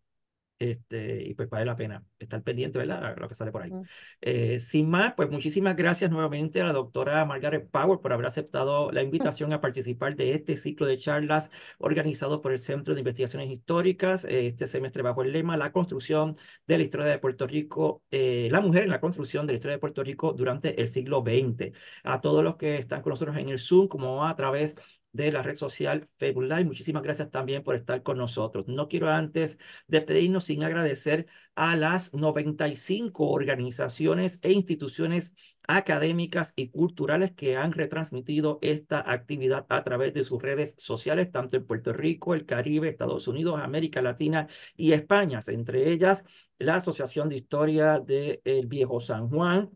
Este, y pues vale la pena estar pendiente, ¿verdad? Lo que sale por ahí. Eh, sin más, pues muchísimas gracias nuevamente a la doctora Margaret Power por haber aceptado la invitación a participar de este ciclo de charlas organizado por el Centro de Investigaciones Históricas. Eh, este semestre bajo el lema La construcción de la historia de Puerto Rico, eh, la mujer en la construcción de la historia de Puerto Rico durante el siglo XX. A todos los que están con nosotros en el Zoom, como a través de la red social Facebook Live. Muchísimas gracias también por estar con nosotros. No quiero antes despedirnos sin agradecer a las 95 organizaciones e instituciones académicas y culturales que han retransmitido esta actividad a través de sus redes sociales, tanto en Puerto Rico, el Caribe, Estados Unidos, América Latina y España, entre ellas la Asociación de Historia del el Viejo San Juan,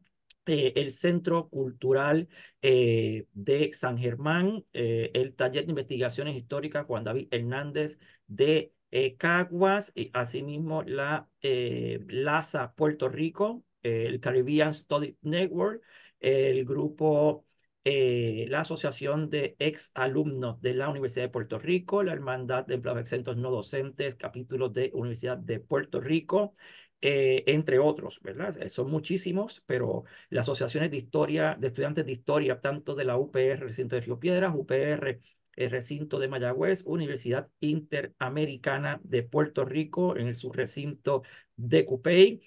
eh, el Centro Cultural eh, de San Germán, eh, el Taller de Investigaciones Históricas Juan David Hernández de Caguas, y asimismo la LASA Puerto Rico, el Caribbean Study Network, el grupo, la Asociación de Ex Alumnos de la Universidad de Puerto Rico, la Hermandad de Empleados Exentos No Docentes, capítulos de Universidad de Puerto Rico, eh, entre otros, ¿verdad? Eh, son muchísimos, pero las asociaciones de historia, de estudiantes de historia, tanto de la UPR, recinto de Río Piedras, UPR, eh, recinto de Mayagüez, Universidad Interamericana de Puerto Rico, en el subrecinto de Cupey,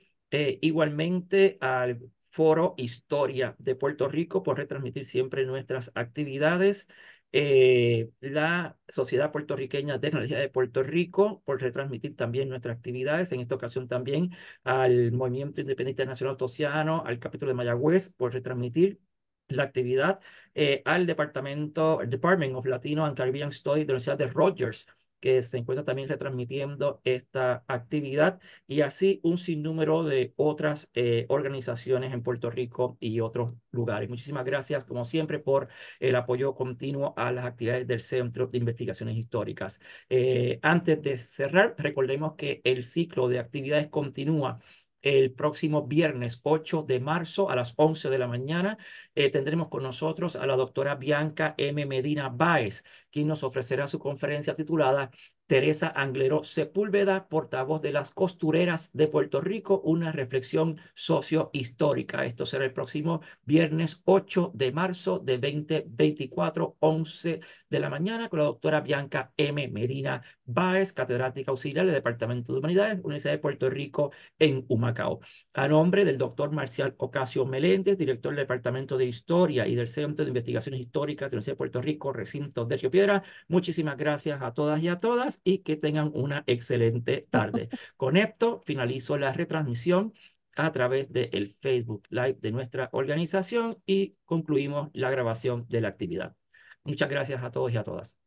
igualmente al Foro Historia de Puerto Rico por retransmitir siempre nuestras actividades. Eh, la Sociedad Puertorriqueña de Tecnología de Puerto Rico por retransmitir también nuestras actividades, en esta ocasión también al Movimiento Independiente Nacional Tosiano, al capítulo de Mayagüez por retransmitir la actividad eh, al Departamento, Department of Latino and Caribbean Studies de la Universidad de Rogers que se encuentra también retransmitiendo esta actividad y así un sinnúmero de otras eh, organizaciones en Puerto Rico y otros lugares. Muchísimas gracias, como siempre, por el apoyo continuo a las actividades del Centro de Investigaciones Históricas. Eh, antes de cerrar, recordemos que el ciclo de actividades continúa el próximo viernes 8 de marzo a las 11 de la mañana. Eh, tendremos con nosotros a la doctora Bianca M. Medina Báez, quien nos ofrecerá su conferencia titulada Teresa Anglero Sepúlveda, portavoz de las costureras de Puerto Rico, una reflexión sociohistórica. Esto será el próximo viernes 8 de marzo de 2024, 11 de la mañana, con la doctora Bianca M. Medina Báez, catedrática auxiliar del Departamento de Humanidades, Universidad de Puerto Rico en Humacao. A nombre del doctor Marcial Ocasio Meléndez, director del Departamento de Historia y del Centro de Investigaciones Históricas de la Universidad de Puerto Rico, recinto de Río Piedra, muchísimas gracias a todas y a todas y que tengan una excelente tarde. Con esto finalizo la retransmisión a través del el Facebook Live de nuestra organización y concluimos la grabación de la actividad. Muchas gracias a todos y a todas.